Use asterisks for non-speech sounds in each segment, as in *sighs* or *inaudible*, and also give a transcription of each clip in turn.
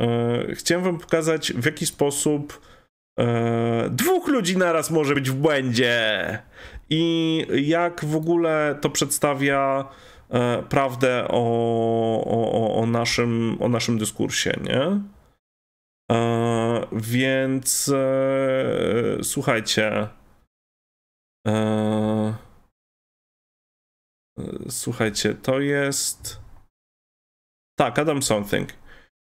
E, chciałem wam pokazać, w jaki sposób e, dwóch ludzi naraz może być w błędzie. I jak w ogóle to przedstawia e, prawdę o, o, o, naszym, o naszym dyskursie, nie? więc słuchajcie. słuchajcie, to jest. Tak, Adam Something.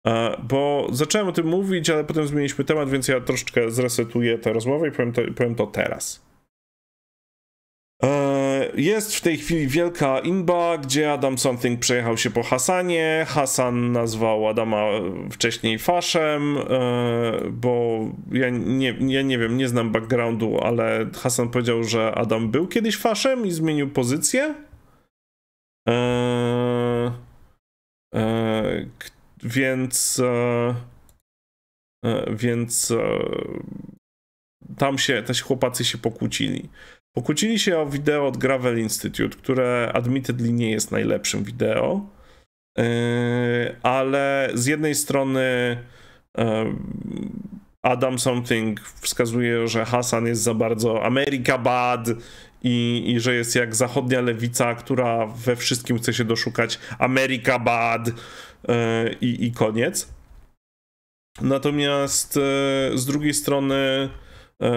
E, bo zacząłem o tym mówić, ale potem zmieniliśmy temat, więc ja troszeczkę zresetuję tę rozmowę i powiem to, powiem to teraz. E, jest w tej chwili wielka inba, gdzie Adam Something przejechał się po Hasanie. Hasan nazwał Adama e, wcześniej faszem, bo ja nie, ja nie wiem, nie znam backgroundu, ale Hasan powiedział, że Adam był kiedyś faszem i zmienił pozycję. Więc. E, e, więc e, tam się, też chłopacy się pokłócili. Pokłócili się o wideo od Gravel Institute, które admittedly nie jest najlepszym wideo, ale z jednej strony Adam Something wskazuje, że Hasan jest za bardzo America bad i, i że jest jak zachodnia lewica, która we wszystkim chce się doszukać America bad e, i, i koniec. Natomiast e, z drugiej strony e,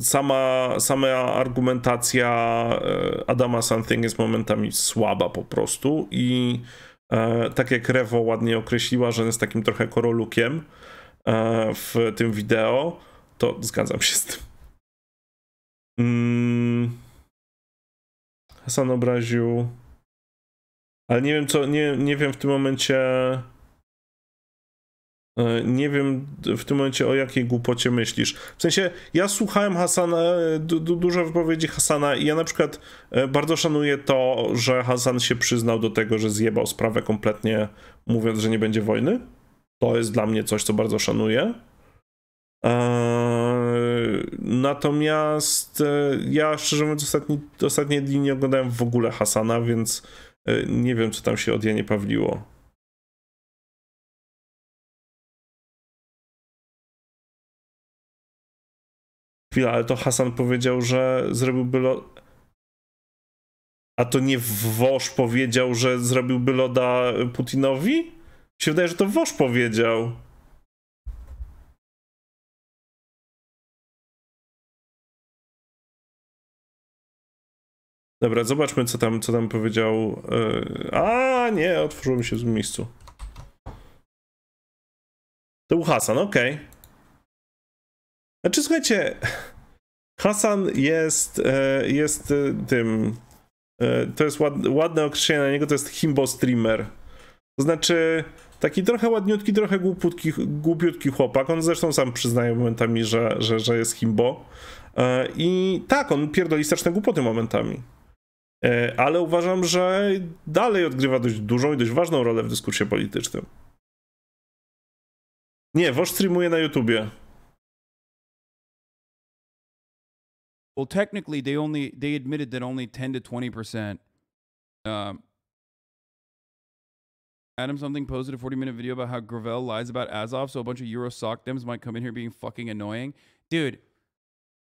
sama, sama argumentacja Adama Something jest momentami słaba po prostu i tak jak Rewo ładnie określiła, że jest takim trochę korolukiem w tym wideo, to zgadzam się z tym. Hmm. Hasan obraził. Ale nie wiem, co. Nie, nie wiem w tym momencie. E, nie wiem w tym momencie o jakiej głupocie myślisz. W sensie, ja słuchałem Hasana, e, du, du, dużo wypowiedzi Hasana i ja na przykład e, bardzo szanuję to, że Hasan się przyznał do tego, że zjebał sprawę kompletnie, mówiąc, że nie będzie wojny. To jest dla mnie coś, co bardzo szanuję. Eee, Natomiast e, ja szczerze mówiąc ostatni, ostatnie dni nie oglądałem w ogóle Hasana, więc e, nie wiem co tam się od Janie Pawliło. Chwila, ale to Hasan powiedział, że zrobiłby lo... A to nie Wosz powiedział, że zrobiłby loda Putinowi? Mi się wydaje, że to Wosz powiedział. Dobra, zobaczmy, co tam, co tam powiedział. E, a nie, otworzyłem się w miejscu. To był Hasan, okej. Okay. Znaczy, słuchajcie, Hasan jest, e, jest e, tym. To jest ładne określenie na niego, to jest himbo streamer. To znaczy, taki trochę ładniutki, trochę głupiutki chłopak. On zresztą sam przyznaje momentami, że, że, że jest himbo. I tak, on pierdoli straszne głupoty momentami. E, ale uważam, że dalej odgrywa dość dużą i dość ważną rolę w dyskursie politycznym. Nie, wasz streamuje na YouTubie. Well, technically, they only they admitted that only 10 to 20 Um, Adam something posted a 40 minute video about how Gravel lies about Azov, so a bunch of Euro sock dems might come in here being fucking annoying, dude.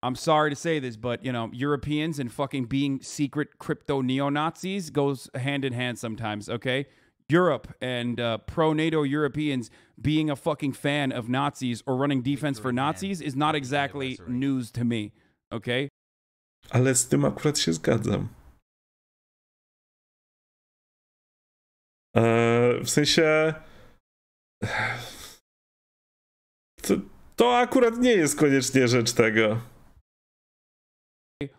I'm sorry to say this, but you know, Europeans and fucking being secret crypto neo Nazis goes hand in hand sometimes. Okay, Europe and uh, pro NATO Europeans being a fucking fan of Nazis or running defense for Nazis is not exactly news to me. Okay. Ale z tym akurat się zgadzam. Eee, w sensie. To, to akurat nie jest koniecznie rzecz tego.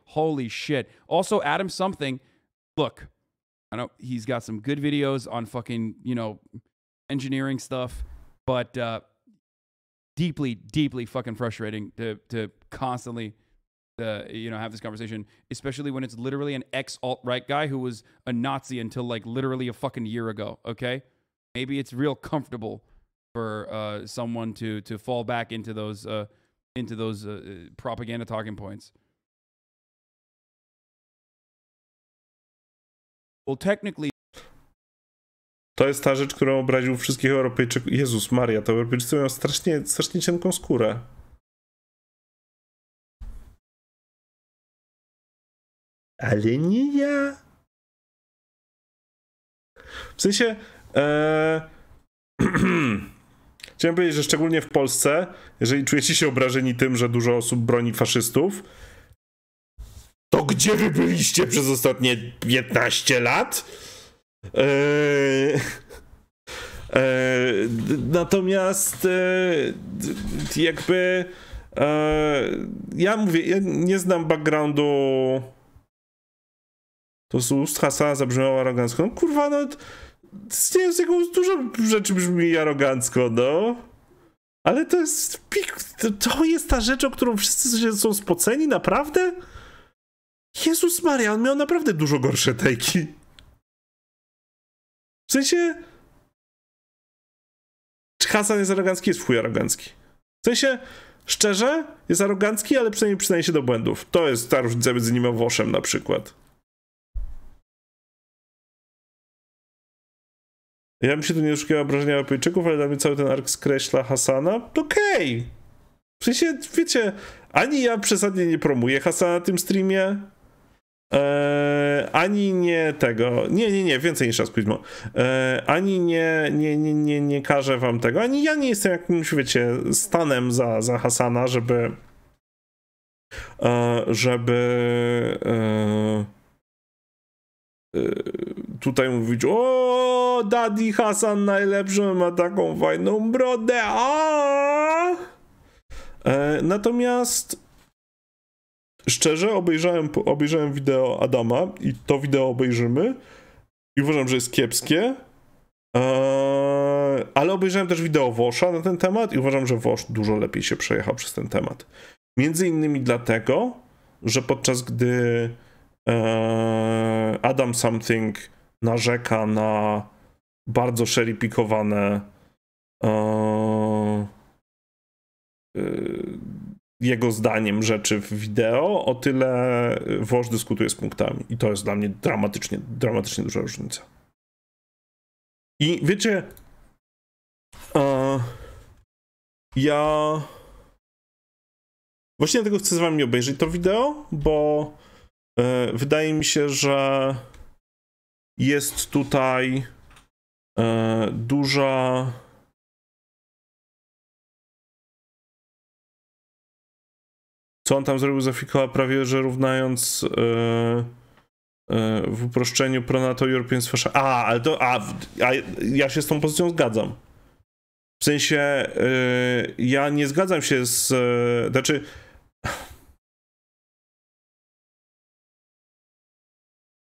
Holy shit. Also, Adam something. Look, I know he's got some good videos on fucking, you know, engineering stuff, but uh, deeply, deeply fucking frustrating to, to constantly. Uh, you know, have this conversation, especially when it's literally an ex alt right guy who was a Nazi until like literally a fucking year ago. Okay, maybe it's real comfortable for uh, someone to to fall back into those uh, into those uh, uh propaganda talking points. to jest ta rzecz, którą obraził wszystkich Europejczyków. Jezus Maria, to Europejczycy mają strasznie, strasznie cienką skórę. Ale nie ja. W sensie. E, *clears throat* chciałem powiedzieć, że szczególnie w Polsce, jeżeli czujecie się obrażeni tym, że dużo osób broni faszystów, to gdzie wy byliście przez ostatnie 15 lat? Eee, natomiast e, jakby e, ja mówię, ja nie znam backgroundu to z ust Hasana zabrzmiało arogancko. No kurwa, no nie wiem, z jakąś dużo rzeczy brzmi arogancko, no. Ale to jest pik, to, to jest ta rzecz, o którą wszyscy się są spoceni, naprawdę? Jezus Maria, on miał naprawdę dużo gorsze teki. W sensie... Czy Hasan jest arogancki? Jest chuj arogancki. W sensie, szczerze, jest arogancki, ale przynajmniej przyznaje się do błędów. To jest ta różnica między nim a Woszem na przykład. Ja bym się tu nie doszukiwał obrażenia Europejczyków, ale dla mnie cały ten ark skreśla Hasana. Okej! Okay. W sensie, wiecie, ani ja przesadnie nie promuję Hasana na tym streamie, Eee, ani nie tego, nie, nie, nie, więcej niż raz Quizmo. Eee, ani nie, nie, nie, nie, nie każę wam tego, ani ja nie jestem jakimś, wiecie, stanem za, za Hasana, żeby eee, żeby e, e, tutaj mówić o Daddy Hasan najlepszy, ma taką fajną brodę, a e, Natomiast szczerze obejrzałem, obejrzałem wideo Adama i to wideo obejrzymy i uważam, że jest kiepskie. Eee, ale obejrzałem też wideo Wosza na ten temat i uważam, że Wosz dużo lepiej się przejechał przez ten temat. Między innymi dlatego, że podczas gdy eee, Adam Something narzeka na bardzo sherry pikowane eee, jego zdaniem rzeczy w wideo, o tyle y, Woż dyskutuje z punktami. I to jest dla mnie dramatycznie, dramatycznie duża różnica. I wiecie, ja właśnie dlatego chcę z wami obejrzeć to wideo, bo y, wydaje mi się, że jest tutaj y, duża co on tam zrobił za fikoła, prawie że równając yy, yy, w uproszczeniu pronato European A, ale to, a, a, ja się z tą pozycją zgadzam. W sensie, yy, ja nie zgadzam się z, yy, znaczy...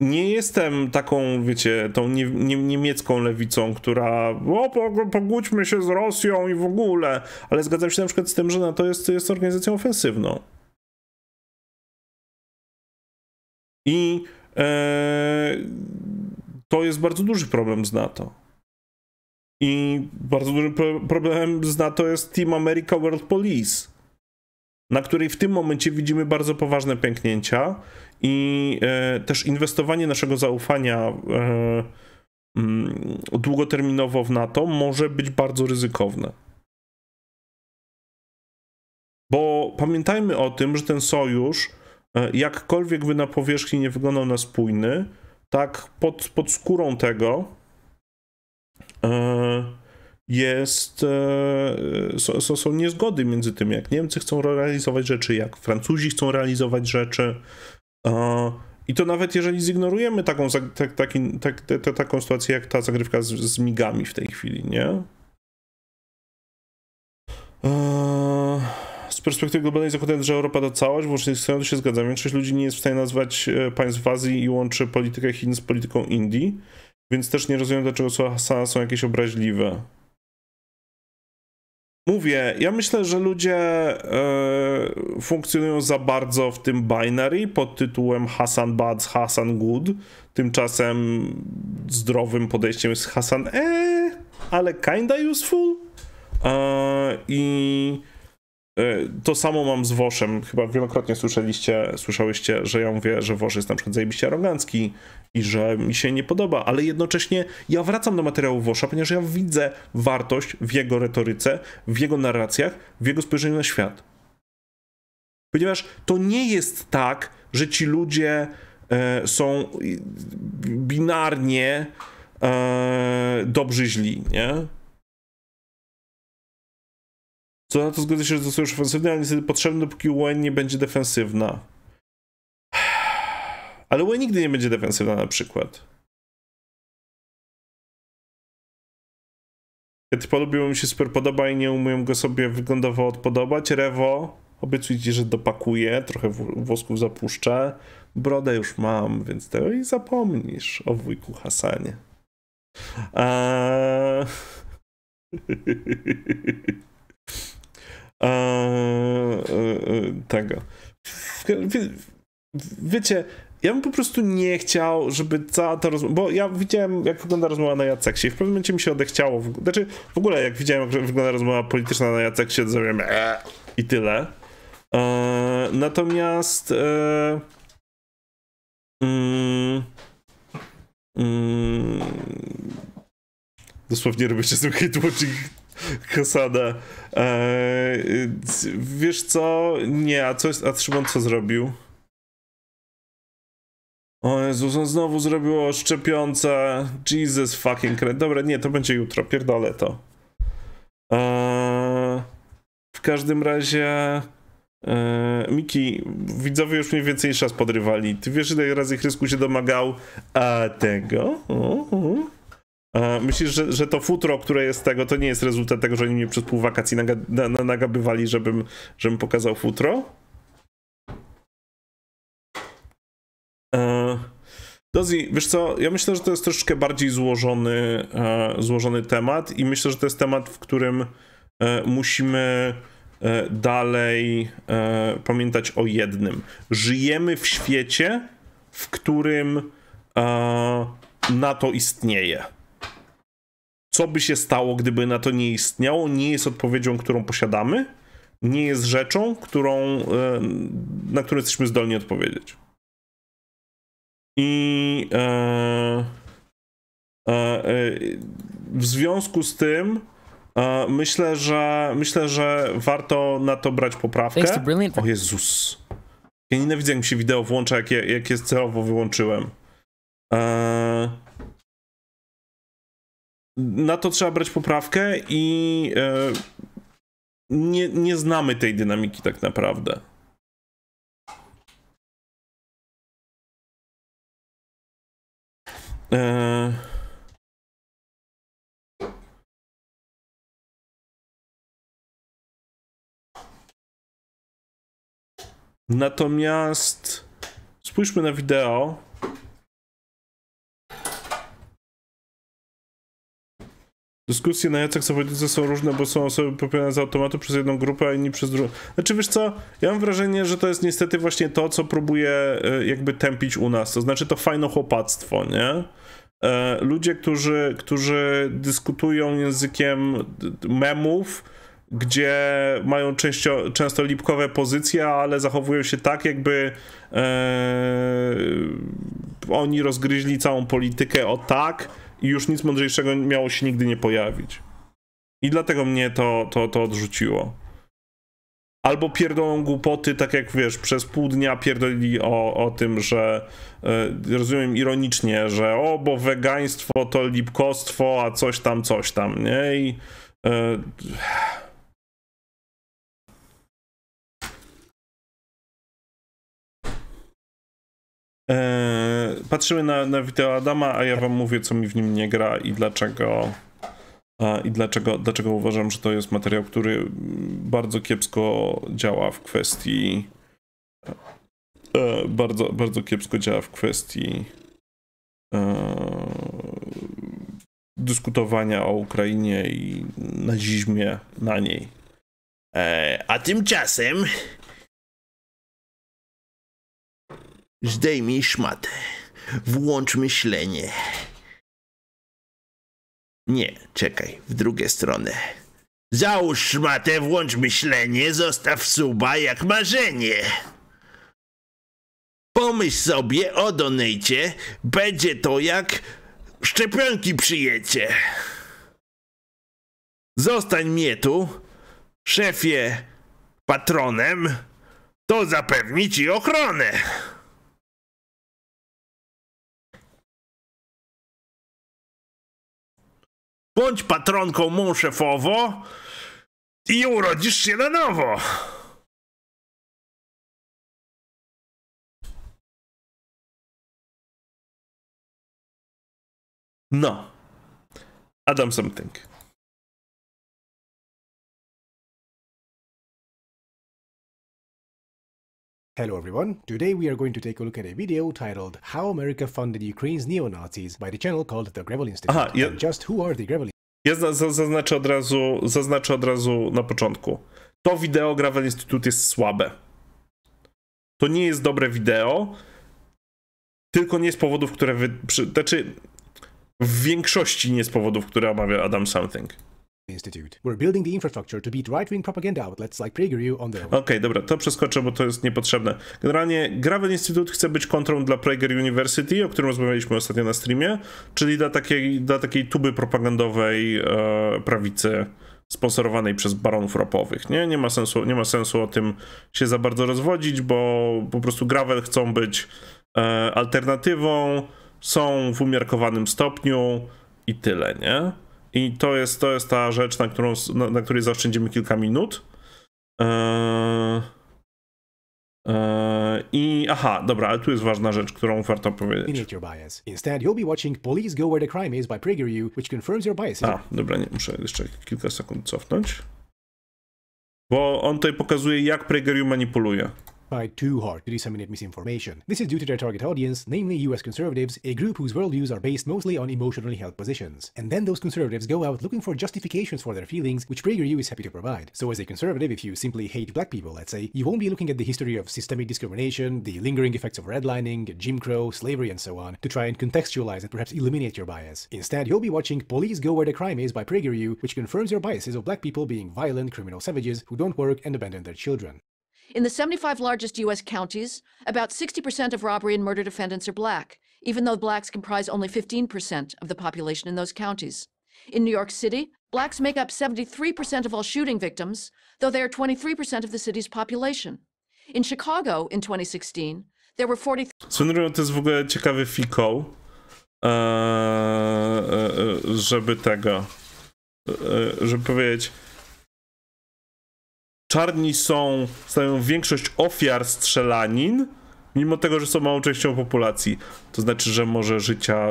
nie jestem taką, wiecie, tą nie, nie, niemiecką lewicą, która o, pogódźmy się z Rosją i w ogóle, ale zgadzam się na przykład z tym, że NATO jest, jest organizacją ofensywną. I e, to jest bardzo duży problem z NATO. I bardzo dużym pro problemem z NATO jest Team America World Police, na której w tym momencie widzimy bardzo poważne pęknięcia i e, też inwestowanie naszego zaufania e, m, mm, długoterminowo w NATO może być bardzo ryzykowne. Bo pamiętajmy o tym, że ten sojusz E, jakkolwiek by na powierzchni nie wyglądał na spójny, tak pod, pod skórą tego e, jest, e, są, są niezgody między tym, jak Niemcy chcą realizować rzeczy, jak Francuzi chcą realizować rzeczy. I to nawet jeżeli zignorujemy taką, tak, taki, tak, te, te, taką sytuację jak ta zagrywka z, z migami w tej chwili, nie? Eee perspektywy globalnej zachodniej, że Europa to całość, włącznie z Chinami, to się zgadzam. Większość ludzi nie jest w stanie nazwać e, państw w Azji i łączy politykę Chin z polityką Indii, więc też nie rozumiem, dlaczego słowa są jakieś obraźliwe. Mówię, ja myślę, że ludzie yy, funkcjonują za bardzo w tym binary pod tytułem Hasan Bad z Hasan Good. Tymczasem zdrowym podejściem jest Hasan E, ale kinda useful. Yy, I E, to samo mam z Woszem. Chyba wielokrotnie słyszeliście, słyszałyście, że ja mówię, że Wosz jest na przykład zajebiście arogancki i że mi się nie podoba, ale jednocześnie ja wracam do materiału Wosza, ponieważ ja widzę wartość w jego retoryce, w jego narracjach, w jego spojrzeniu na świat. Ponieważ to nie jest tak, że ci ludzie e, są binarnie e, dobrzy źli, nie? Co na to zgodzę się, że to sojusz ofensywny, ale niestety potrzebny, dopóki UN nie będzie defensywna. *sighs* Ale UE nigdy nie będzie defensywna na przykład. Typo lubiło mi się super podoba i nie umiem go sobie wyglądowo odpodobać. Rewo, obiecujcie, że dopakuję, trochę włosków zapuszczę. Brodę już mam, więc tego i zapomnisz o wujku Hasanie. Eee... *laughs* E, e, tego. Wie, wiecie, ja bym po prostu nie chciał, żeby cała ta rozmowa. Bo ja widziałem, jak wygląda rozmowa na Jaceksie i w pewnym momencie mi się odechciało. W... Znaczy, w ogóle, jak widziałem, jak wygląda rozmowa polityczna na Jaceksie, to zrobiłem eee, i tyle. E, natomiast. Eee, mm, mm, dosłownie się z tym hate *laughs* kosada Eee, wiesz co? Nie, a, coś a Szymon co zrobił? O Jezus, on znowu zrobił szczepionce. Jesus fucking Christ. Dobra, nie, to będzie jutro, pierdolę to. Eee, w każdym razie... Eee, Miki, widzowie już mniej więcej niż raz podrywali. Ty wiesz, ile razy Chrysku się domagał tego? Uh, uh. E, myślisz, że, że to futro, które jest tego, to nie jest rezultat tego, że oni mnie przez pół wakacji na, nagabywali, żebym, żebym pokazał futro? E, Dozi, wiesz co, ja myślę, że to jest troszeczkę bardziej złożony, e, złożony temat i myślę, że to jest temat, w którym musimy dalej pamiętać o jednym. Żyjemy w świecie, w którym na NATO istnieje co by się stało, gdyby na to nie istniało, nie jest odpowiedzią, którą posiadamy, nie jest rzeczą, którą, e, na którą jesteśmy zdolni odpowiedzieć. I e, e, e, w związku z tym e, myślę, że myślę, że warto na to brać poprawkę. O Jezus. Ja nienawidzę, jak mi się wideo włącza, jak, je, jak jest celowo wyłączyłem. Eee, na to trzeba brać poprawkę i e, nie, nie znamy tej dynamiki tak naprawdę. E, natomiast spójrzmy na wideo. Dyskusje na Jacek Sowodzice są różne, bo są osoby popierane z automatu przez jedną grupę, a inni przez drugą. Znaczy, wiesz co, ja mam wrażenie, że to jest niestety właśnie to, co próbuje e, jakby tępić u nas. To znaczy to fajne chłopactwo, nie? E, ludzie, którzy, którzy dyskutują językiem memów, gdzie mają częścio, często lipkowe pozycje, ale zachowują się tak, jakby e, oni rozgryźli całą politykę o tak, i już nic mądrzejszego miało się nigdy nie pojawić. I dlatego mnie to, to, to odrzuciło. Albo pierdolą głupoty, tak jak wiesz, przez pół dnia pierdolili o, o tym, że y, rozumiem ironicznie, że o, bo wegaństwo to lipkostwo, a coś tam, coś tam, nie? I, y, Eee, patrzymy na, na wideo Adama, a ja wam mówię, co mi w nim nie gra i dlaczego. A, I dlaczego, dlaczego uważam, że to jest materiał, który bardzo kiepsko działa w kwestii. E, bardzo, bardzo kiepsko działa w kwestii e, dyskutowania o Ukrainie i nazizmie na niej. E, a tymczasem Zdejmij szmatę. Włącz myślenie. Nie, czekaj, w drugą stronę. Załóż szmatę, włącz myślenie, zostaw suba jak marzenie. Pomyśl sobie o donejcie, będzie to jak szczepionki przyjecie. Zostań mnie tu, szefie, patronem, to zapewni ci ochronę. Bądź patronką mą szefowo i urodzisz się na nowo. No. Adam something. Hello everyone, today we are going to take a look at a video titled How America Funded Ukraine's Neo-Nazis by the channel called The Gravel Institute. Aha, yeah. Just who are the Institute? Ja zaznaczę od, razu, zaznaczę od razu na początku. To wideo Gravel Institute jest słabe. To nie jest dobre wideo, tylko nie z powodów, które wy... Znaczy, w większości nie z powodów, które omawia Adam Something. Institute. We're building the infrastructure to beat right-wing propaganda outlets like PragerU on their Okej, okay, dobra, to przeskoczę, bo to jest niepotrzebne. Generalnie Gravel Institute chce być kontrą dla Prager University, o którym rozmawialiśmy ostatnio na streamie, czyli dla takiej, dla takiej tuby propagandowej e, prawicy sponsorowanej przez baronów ropowych, nie? Nie ma, sensu, nie ma sensu o tym się za bardzo rozwodzić, bo po prostu Gravel chcą być e, alternatywą, są w umiarkowanym stopniu i tyle, nie? I to jest, to jest ta rzecz, na, którą, na, na której zaoszczędzimy kilka minut. Eee, eee, I aha, dobra, ale tu jest ważna rzecz, którą warto powiedzieć. Instead, you'll be watching Police Go Where the Crime Is by which confirms your A, dobra, nie, muszę jeszcze kilka sekund cofnąć. Bo on tutaj pokazuje, jak PragerU manipuluje. by too hard to disseminate misinformation. This is due to their target audience, namely US conservatives, a group whose worldviews are based mostly on emotionally held positions. And then those conservatives go out looking for justifications for their feelings, which PragerU is happy to provide. So as a conservative, if you simply hate black people, let's say, you won't be looking at the history of systemic discrimination, the lingering effects of redlining, Jim Crow, slavery and so on, to try and contextualize and perhaps eliminate your bias. Instead, you'll be watching Police Go Where the Crime Is by PragerU, which confirms your biases of black people being violent criminal savages who don't work and abandon their children. In the 75 largest U.S. counties, about 60% of robbery and murder defendants are black, even though blacks comprise only 15% of the population in those counties. In New York City, blacks make up 73% of all shooting victims, though they are 23% of the city's population. In Chicago in 2016, there were 40. Swinrow to jest w ogóle ciekawy fikoł, eee, żeby tego, żeby powiedzieć. czarni są, stanowią większość ofiar strzelanin, mimo tego, że są małą częścią populacji. To znaczy, że może życia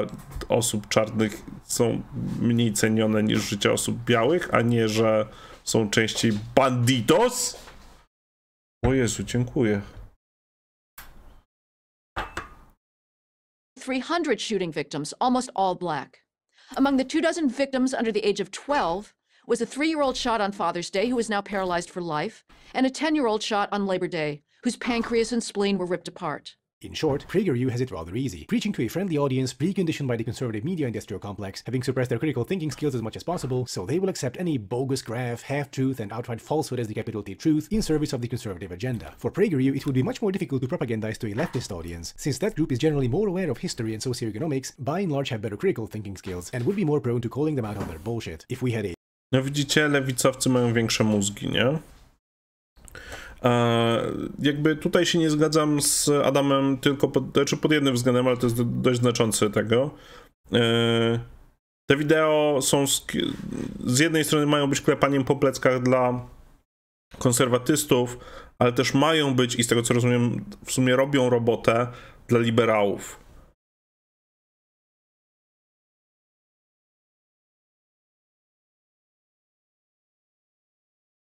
osób czarnych są mniej cenione niż życie osób białych, a nie, że są częściej banditos? O Jezu, dziękuję. 300 shooting victims, almost all black. Among the two dozen victims under the age of 12, was a three year old shot on Father's Day who is now paralyzed for life, and a 10 year old shot on Labor Day whose pancreas and spleen were ripped apart. In short, PragerU has it rather easy, preaching to a friendly audience preconditioned by the conservative media industrial complex, having suppressed their critical thinking skills as much as possible, so they will accept any bogus graph, half-truth, and outright falsehood as the capital T truth in service of the conservative agenda. For PragerU, it would be much more difficult to propagandize to a leftist audience, since that group is generally more aware of history and socioeconomics, by and large have better critical thinking skills, and would be more prone to calling them out on their bullshit. If we had a No widzicie, lewicowcy mają większe mózgi, nie? Jakby tutaj się nie zgadzam z Adamem tylko pod, znaczy pod jednym względem, ale to jest dość znaczący tego. E, te wideo są z, z jednej strony mają być klepaniem po pleckach dla konserwatystów, ale też mają być i z tego co rozumiem w sumie robią robotę dla liberałów.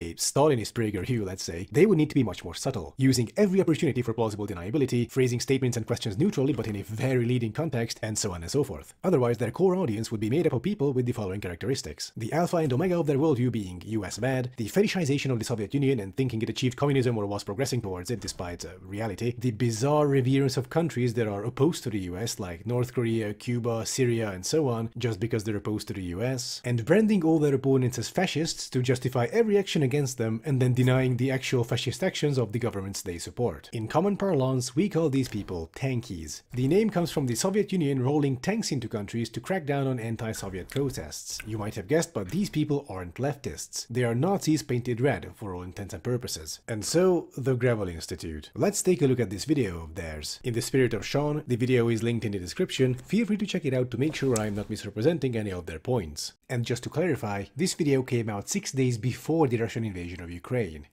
a Stalinist Prager Hue, let's say, they would need to be much more subtle, using every opportunity for plausible deniability, phrasing statements and questions neutrally but in a very leading context, and so on and so forth. Otherwise, their core audience would be made up of people with the following characteristics. The alpha and omega of their worldview being US bad, the fetishization of the Soviet Union and thinking it achieved communism or was progressing towards it despite uh, reality, the bizarre reverence of countries that are opposed to the US like North Korea, Cuba, Syria, and so on, just because they're opposed to the US, and branding all their opponents as fascists to justify every action against against them and then denying the actual fascist actions of the governments they support. In common parlance, we call these people tankies. The name comes from the Soviet Union rolling tanks into countries to crack down on anti-Soviet protests. You might have guessed, but these people aren't leftists. They are Nazis painted red, for all intents and purposes. And so, the Gravel Institute. Let's take a look at this video of theirs. In the spirit of Sean, the video is linked in the description, feel free to check it out to make sure I'm not misrepresenting any of their points. And just to clarify, this video came out 6 days before the Russian invasion of Ukraine.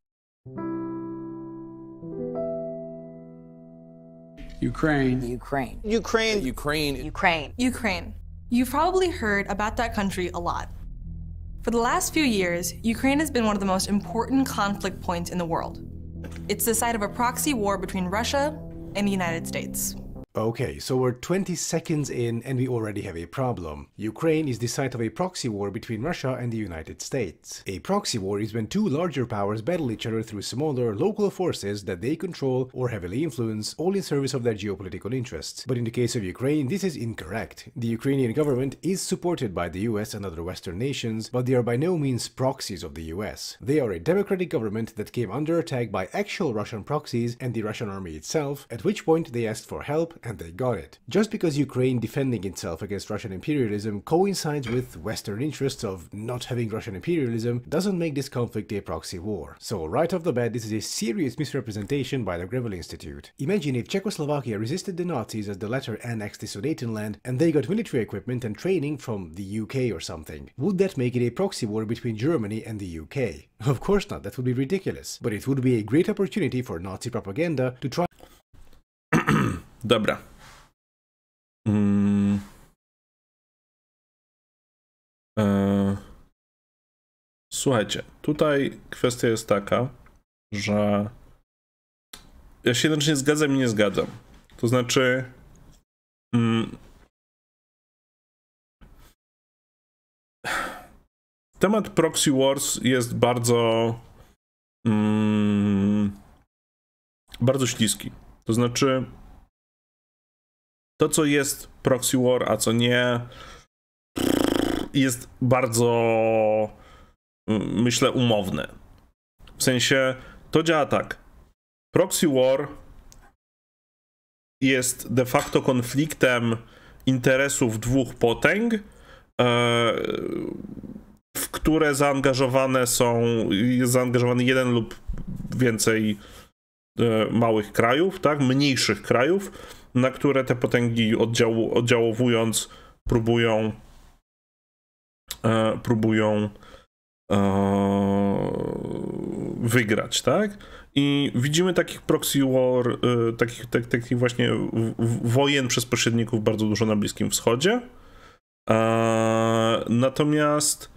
Ukraine. Ukraine. Ukraine. Ukraine. Ukraine. Ukraine. You've probably heard about that country a lot. For the last few years, Ukraine has been one of the most important conflict points in the world. It's the site of a proxy war between Russia and the United States. Okay, so we're 20 seconds in and we already have a problem. Ukraine is the site of a proxy war between Russia and the United States. A proxy war is when two larger powers battle each other through smaller, local forces that they control or heavily influence, all in service of their geopolitical interests. But in the case of Ukraine, this is incorrect. The Ukrainian government is supported by the US and other Western nations, but they are by no means proxies of the US. They are a democratic government that came under attack by actual Russian proxies and the Russian army itself, at which point they asked for help and they got it. Just because Ukraine defending itself against Russian imperialism coincides with Western interests of not having Russian imperialism doesn't make this conflict a proxy war. So right off the bat this is a serious misrepresentation by the Greville Institute. Imagine if Czechoslovakia resisted the Nazis as the latter annexed the Sudetenland and they got military equipment and training from the UK or something. Would that make it a proxy war between Germany and the UK? Of course not, that would be ridiculous, but it would be a great opportunity for Nazi propaganda to try Dobra. Mm. E. Słuchajcie, tutaj kwestia jest taka, że ja się jednocześnie zgadzam i nie zgadzam. To znaczy. Mm, temat Proxy Wars jest bardzo. Mm, bardzo śliski. To znaczy, to, co jest proxy war, a co nie, jest bardzo, myślę, umowne. W sensie to działa tak. Proxy war jest de facto konfliktem interesów dwóch potęg, e, w które zaangażowane są, jest zaangażowany jeden lub więcej e, małych krajów, tak, mniejszych krajów, na które te potęgi oddziału, oddziałowując próbują e, próbują e, wygrać, tak? I widzimy takich proxy war, e, takich, tak, takich właśnie wojen przez pośredników bardzo dużo na Bliskim Wschodzie. E, natomiast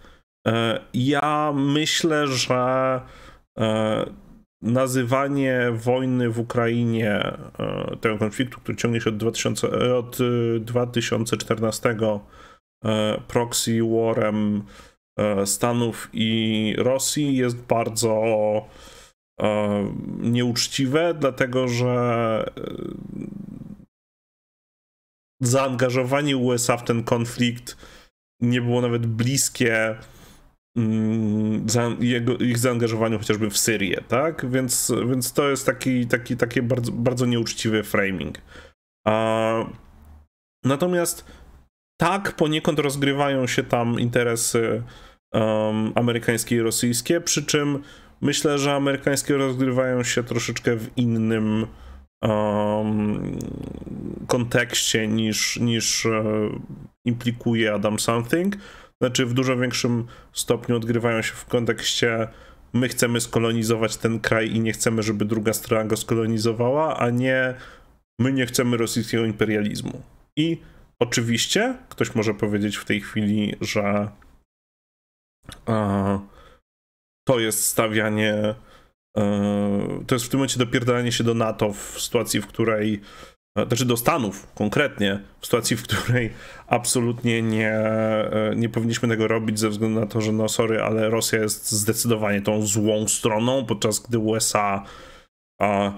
e, ja myślę, że e, nazywanie wojny w Ukrainie, e, tego konfliktu, który ciągnie się od, 2000, e, od 2014 e, proxy warem Stanów i Rosji jest bardzo nieuczciwe, dlatego że zaangażowanie USA w ten konflikt nie było nawet bliskie Mm, jego, ich zaangażowaniu chociażby w Syrię, tak? Więc, więc to jest taki, taki takie bardzo, bardzo nieuczciwy framing. A, natomiast tak poniekąd rozgrywają się tam interesy um, amerykańskie i rosyjskie, przy czym myślę, że amerykańskie rozgrywają się troszeczkę w innym um, kontekście niż, niż e, implikuje Adam Something znaczy w dużo większym stopniu odgrywają się w kontekście my chcemy skolonizować ten kraj i nie chcemy, żeby druga strona go skolonizowała, a nie my nie chcemy rosyjskiego imperializmu. I oczywiście ktoś może powiedzieć w tej chwili, że e, to jest stawianie, e, to jest w tym momencie dopierdanie się do NATO w sytuacji, w której E, znaczy do Stanów konkretnie, w sytuacji, w której absolutnie nie, e, nie powinniśmy tego robić ze względu na to, że no sorry, ale Rosja jest zdecydowanie tą złą stroną, podczas gdy USA a,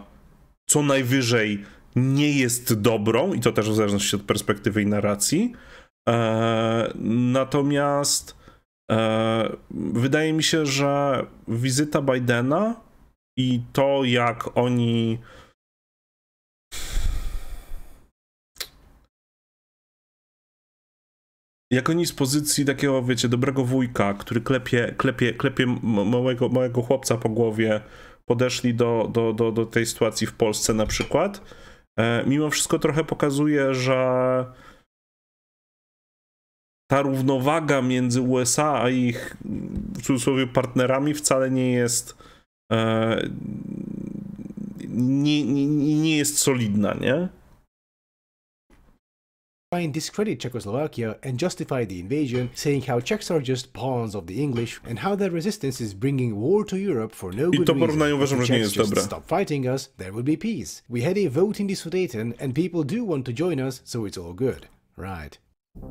co najwyżej nie jest dobrą i to też w zależności od perspektywy i narracji. E, natomiast e, wydaje mi się, że wizyta Bidena i to, jak oni jak oni z pozycji takiego, wiecie, dobrego wujka, który klepie, klepie, klepie małego, małego chłopca po głowie, podeszli do, do, do, do tej sytuacji w Polsce na przykład, e, mimo wszystko trochę pokazuje, że ta równowaga między USA a ich w cudzysłowie partnerami wcale nie jest e, nie, nie, nie jest solidna, nie? Spain discredit Czechoslovakia and justify the invasion, saying how Czechs are just pawns of the English and how their resistance is bringing war to Europe for no I good reason. Uważam, Czechs just stop fighting us, there will be peace. We had a vote in the Sudeten and people do want to join us, so it's all good. Right.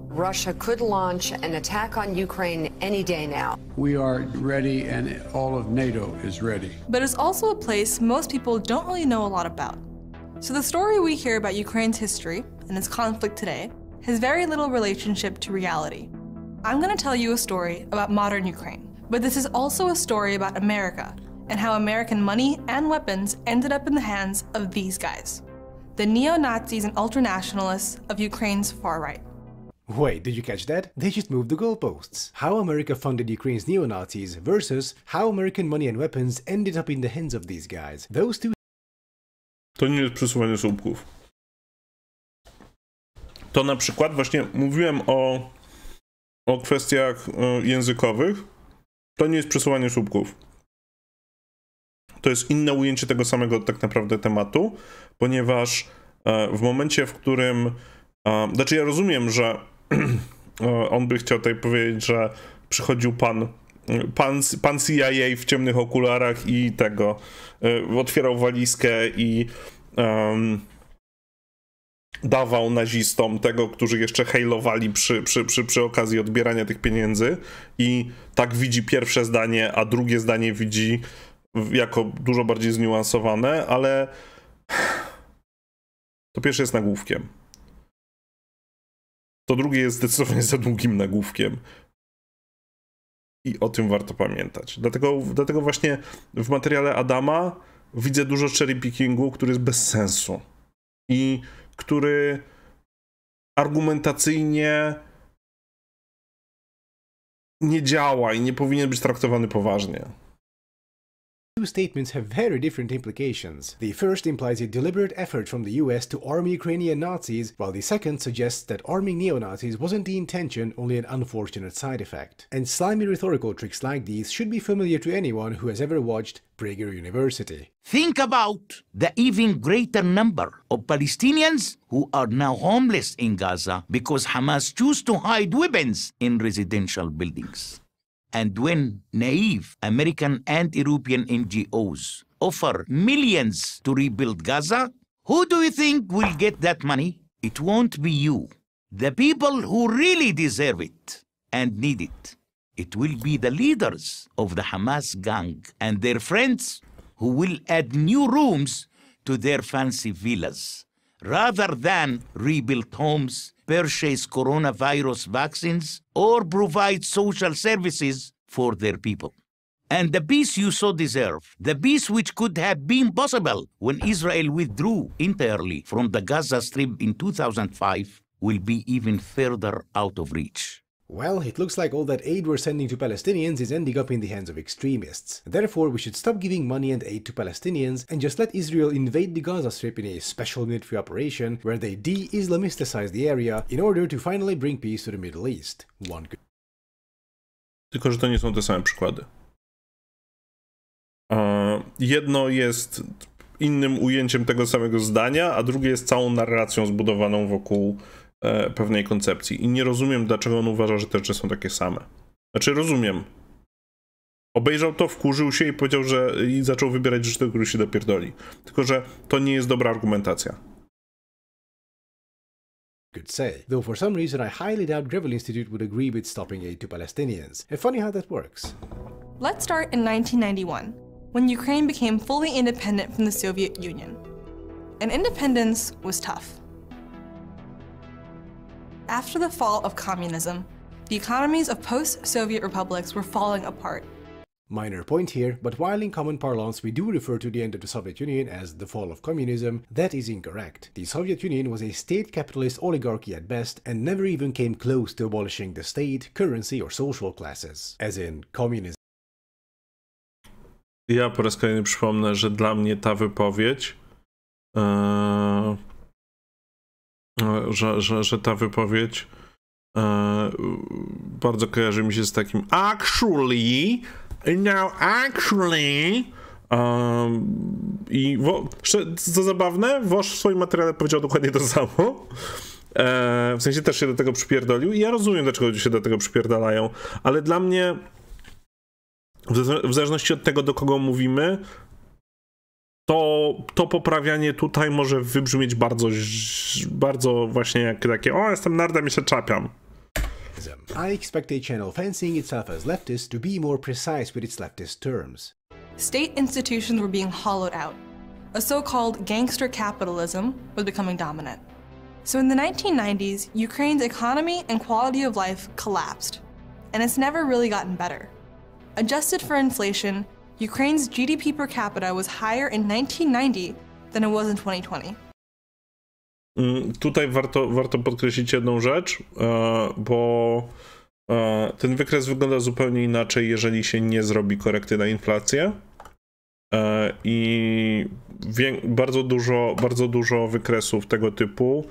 Russia could launch an attack on Ukraine any day now. We are ready, and all of NATO is ready. But it's also a place most people don't really know a lot about. So the story we hear about Ukraine's history, and its conflict today has very little relationship to reality. I'm going to tell you a story about modern Ukraine, but this is also a story about America and how American money and weapons ended up in the hands of these guys the neo Nazis and ultranationalists of Ukraine's far right. Wait, did you catch that? They just moved the goalposts. How America funded Ukraine's neo Nazis versus how American money and weapons ended up in the hands of these guys. Those two. To nie jest przesuwanie słupków. to na przykład właśnie mówiłem o, o kwestiach e, językowych, to nie jest przesuwanie słupków. To jest inne ujęcie tego samego tak naprawdę tematu, ponieważ e, w momencie, w którym. Znaczy, ja rozumiem, że *clears throat* on by chciał tutaj powiedzieć, że przychodził pan, pan, pan CIA w ciemnych okularach i tego e, otwierał walizkę i. Um, dawał nazistom tego, którzy jeszcze hejlowali przy, przy, przy, przy okazji odbierania tych pieniędzy i tak widzi pierwsze zdanie, a drugie zdanie widzi jako dużo bardziej zniuansowane, ale to pierwsze jest nagłówkiem. To drugie jest zdecydowanie za długim nagłówkiem. I o tym warto pamiętać. Dlatego, dlatego właśnie w materiale Adama widzę dużo cherry pickingu, który jest bez sensu. I który argumentacyjnie nie działa i nie powinien być traktowany poważnie. Two statements have very different implications. The first implies a deliberate effort from the US to arm Ukrainian Nazis, while the second suggests that arming neo-Nazis wasn't the intention, only an unfortunate side effect. And slimy rhetorical tricks like these should be familiar to anyone who has ever watched Prager University. Think about the even greater number of Palestinians who are now homeless in Gaza because Hamas chose to hide weapons in residential buildings and when naive American and European NGOs offer millions to rebuild Gaza, who do you think will get that money? It won't be you. The people who really deserve it and need it. It will be the leaders of the Hamas gang and their friends who will add new rooms to their fancy villas rather than rebuild homes, purchase coronavirus vaccines, or provide social services for their people. And the peace you so deserve, the peace which could have been possible when Israel withdrew entirely from the Gaza Strip in 2005, will be even further out of reach. Well, it looks like all that aid we're sending to Palestinians is ending up in the hands of extremists. Therefore, we should stop giving money and aid to Palestinians and just let Israel invade the Gaza Strip in a special military operation where they de-Islamisticize the area in order to finally bring peace to the Middle East. One could... Tylko, że to nie są te same przykłady. jedno jest innym ujęciem tego samego zdania, a drugie jest całą narracją zbudowaną wokół E, pewnej koncepcji. I nie rozumiem, dlaczego on uważa, że te rzeczy są takie same. Znaczy, rozumiem. Obejrzał to, wkurzył się i powiedział, że i zaczął wybierać rzeczy, do których się dopierdoli. Tylko, że to nie jest dobra argumentacja. could say, though for some reason I highly doubt Greville Institute would agree with stopping aid to Palestinians. And funny how that works. Let's start in 1991, when Ukraine became fully independent from the Soviet Union. And independence was tough. After the fall of communism, the economies of post-Soviet republics were falling apart. Minor point here, but while in common parlance we do refer to the end of the Soviet Union as the fall of communism, that is incorrect. The Soviet Union was a state capitalist oligarchy at best and never even came close to abolishing the state, currency or social classes, as in communism. Ja po raz kolejny przypomnę, że dla mnie ta wypowiedź że, że, że ta wypowiedź e, bardzo kojarzy mi się z takim actually, no actually. Um, I wo, co zabawne, Wosz w swoim materiale powiedział dokładnie to samo. E, w sensie też się do tego przypierdolił. I ja rozumiem, dlaczego ludzie się do tego przypierdalają, ale dla mnie w, w zależności od tego, do kogo mówimy, to, to poprawianie tutaj może wybrzmieć bardzo, bardzo właśnie jak takie o, jestem nerdem i się czapiam. I expect a channel fancying itself as leftist to be more precise with its leftist terms. State institutions were being hollowed out. A so-called gangster capitalism was becoming dominant. So in the 1990s, Ukraine's economy and quality of life collapsed, and it's never really gotten better. Adjusted for inflation, Ukraine's GDP per capita was higher in 1990 than it was in 2020. Mm, tutaj warto, warto podkreślić jedną rzecz, e, bo e, ten wykres wygląda zupełnie inaczej, jeżeli się nie zrobi korekty na inflację. E, I bardzo dużo, bardzo dużo wykresów tego typu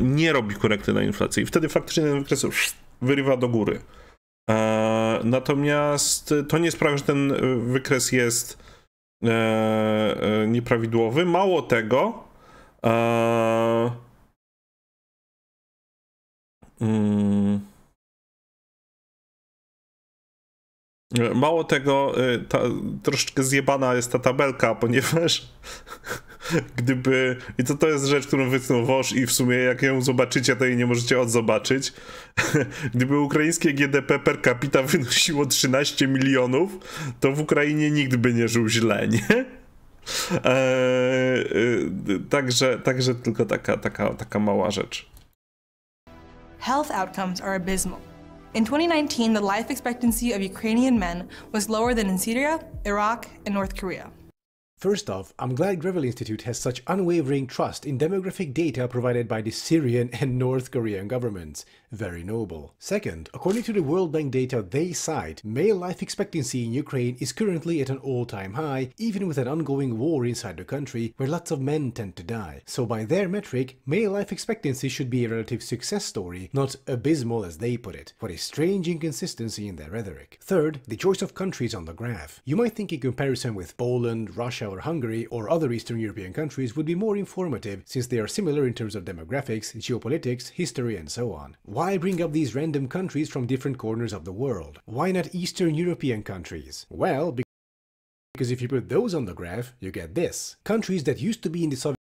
nie robi korekty na inflację. I wtedy faktycznie ten wykres wyrywa do góry. E, natomiast to nie sprawia, że ten wykres jest e, e, nieprawidłowy. Mało tego, Hmm. Mało tego, y, ta, troszeczkę zjebana jest ta tabelka, *laughs* ponieważ gdyby. I to, to jest rzecz, którą wytnął Wosz, i w sumie jak ją zobaczycie, to jej nie możecie odzobaczyć. *laughs* gdyby ukraińskie GDP per capita wynosiło 13 milionów, to w Ukrainie nikt by nie żył źle, nie? Eee, także, także tylko taka, taka, taka mała rzecz. Health outcomes are abysmal. In 2019, the life expectancy of Ukrainian men was lower than in Syria, Iraq, and North Korea. First off, I'm glad Gravel Institute has such unwavering trust in demographic data provided by the Syrian and North Korean governments very noble. Second, according to the World Bank data they cite, male life expectancy in Ukraine is currently at an all-time high, even with an ongoing war inside the country, where lots of men tend to die. So by their metric, male life expectancy should be a relative success story, not abysmal as they put it. What a strange inconsistency in their rhetoric. Third, the choice of countries on the graph. You might think a comparison with Poland, Russia or Hungary or other Eastern European countries would be more informative since they are similar in terms of demographics, geopolitics, history and so on. Why bring up these random countries from different corners of the world? Why not Eastern European countries? Well, because if you put those on the graph, you get this. Countries that used to be in the Soviet...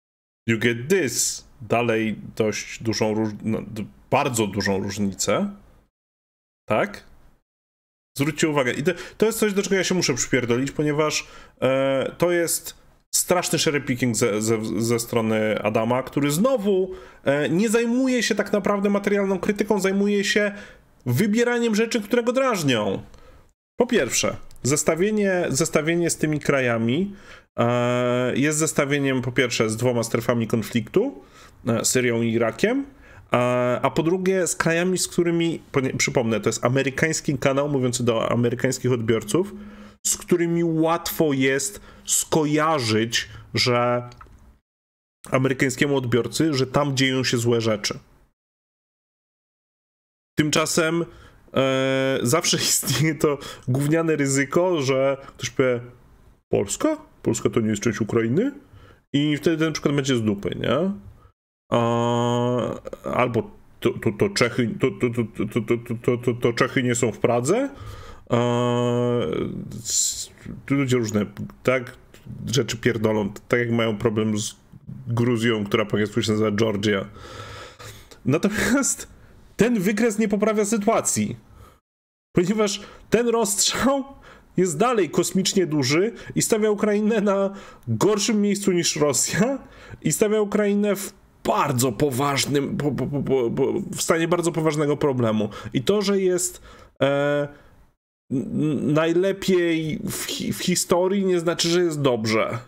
You get this. Dalej dość dużą, róż... No, bardzo dużą różnicę. Tak? Zwróćcie uwagę. I to, to jest coś, do czego ja się muszę przypierdolić, ponieważ e, to jest straszny cherry picking ze, ze, ze strony Adama, który znowu e, nie zajmuje się tak naprawdę materialną krytyką, zajmuje się wybieraniem rzeczy, które go drażnią. Po pierwsze, zestawienie, zestawienie z tymi krajami e, jest zestawieniem po pierwsze z dwoma strefami konfliktu, e, Syrią i Irakiem, a, po drugie z krajami, z którymi, przypomnę, to jest amerykański kanał mówiący do amerykańskich odbiorców, z którymi łatwo jest skojarzyć, że amerykańskiemu odbiorcy, że tam dzieją się złe rzeczy. Tymczasem e, zawsze *laughs* istnieje to gówniane ryzyko, że ktoś powie Polska? Polska to nie jest część Ukrainy? I wtedy ten przykład będzie z dupy, nie? albo to, to, to, Czechy, to, to, to, to, to, to, Czechy nie są w Pradze? A, ludzie różne, tak? rzeczy pierdolą. Tak jak mają problem z Gruzją, która po angielsku się nazywa Georgia. Natomiast ten wykres nie poprawia sytuacji, ponieważ ten rozstrzał jest dalej kosmicznie duży i stawia Ukrainę na gorszym miejscu niż Rosja i stawia Ukrainę w bardzo poważnym, po, po, po, w stanie bardzo poważnego problemu. I to, że jest. E, najlepiej w, hi w, historii nie znaczy, że jest dobrze.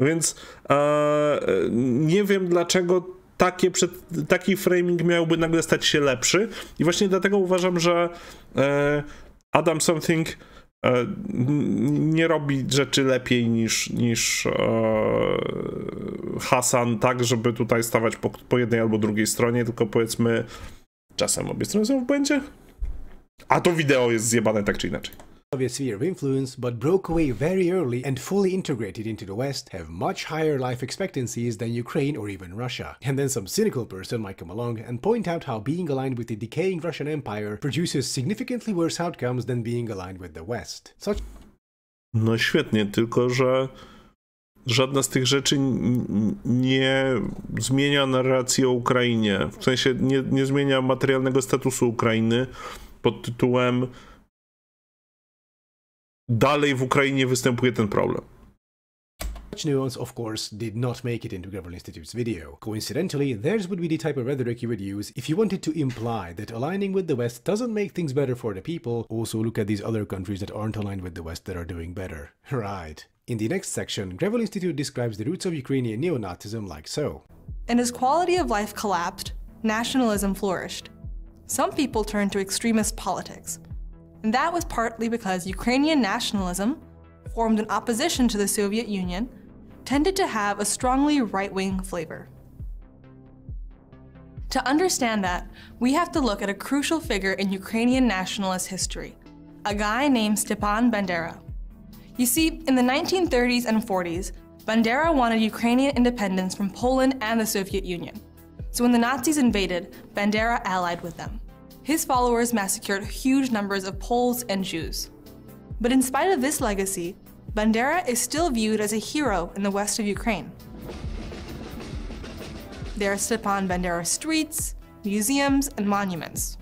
Więc e, nie wiem dlaczego takie przed, taki framing miałby nagle stać się lepszy. I właśnie dlatego uważam, że e, Adam Something e, nie robi rzeczy lepiej niż, niż e, Hasan, tak, żeby tutaj stawać po, po jednej albo drugiej stronie, tylko powiedzmy, czasem obie strony są w błędzie. A to wideo jest zjebane tak czy inaczej. Soviet sphere of influence, but broke away very early and fully integrated into the West, have much higher life expectancies than Ukraine or even Russia. And then some cynical person might come along and point out how being aligned with the decaying Russian Empire produces significantly worse outcomes than being aligned with the West. Such... No świetnie, tylko że żadna z tych rzeczy nie zmienia narracji o Ukrainie, w sensie nie, nie zmienia materialnego statusu Ukrainy, pod tytułem Dalej w Ukrainie występuje ten problem. Such nuance, of course, did not make it into Grevel Institute's video. Coincidentally, theirs would be the type of rhetoric you would use if you wanted to imply that aligning with the West doesn't make things better for the people, also look at these other countries that aren't aligned with the West that are doing better. *laughs* Right. In the next section, Gravel Institute describes the roots of Ukrainian neo-Nazism like so. And as quality of life collapsed, nationalism flourished some people turned to extremist politics. And that was partly because Ukrainian nationalism, formed in opposition to the Soviet Union, tended to have a strongly right-wing flavor. To understand that, we have to look at a crucial figure in Ukrainian nationalist history, a guy named Stepan Bandera. You see, in the 1930s and 40s, Bandera wanted Ukrainian independence from Poland and the Soviet Union. So when the Nazis invaded, Bandera allied with them. His followers massacred huge numbers of Poles and Jews. But in spite of this legacy, Bandera is still viewed as a hero in the west of Ukraine. There are Stepan Bandera streets, museums, and monuments.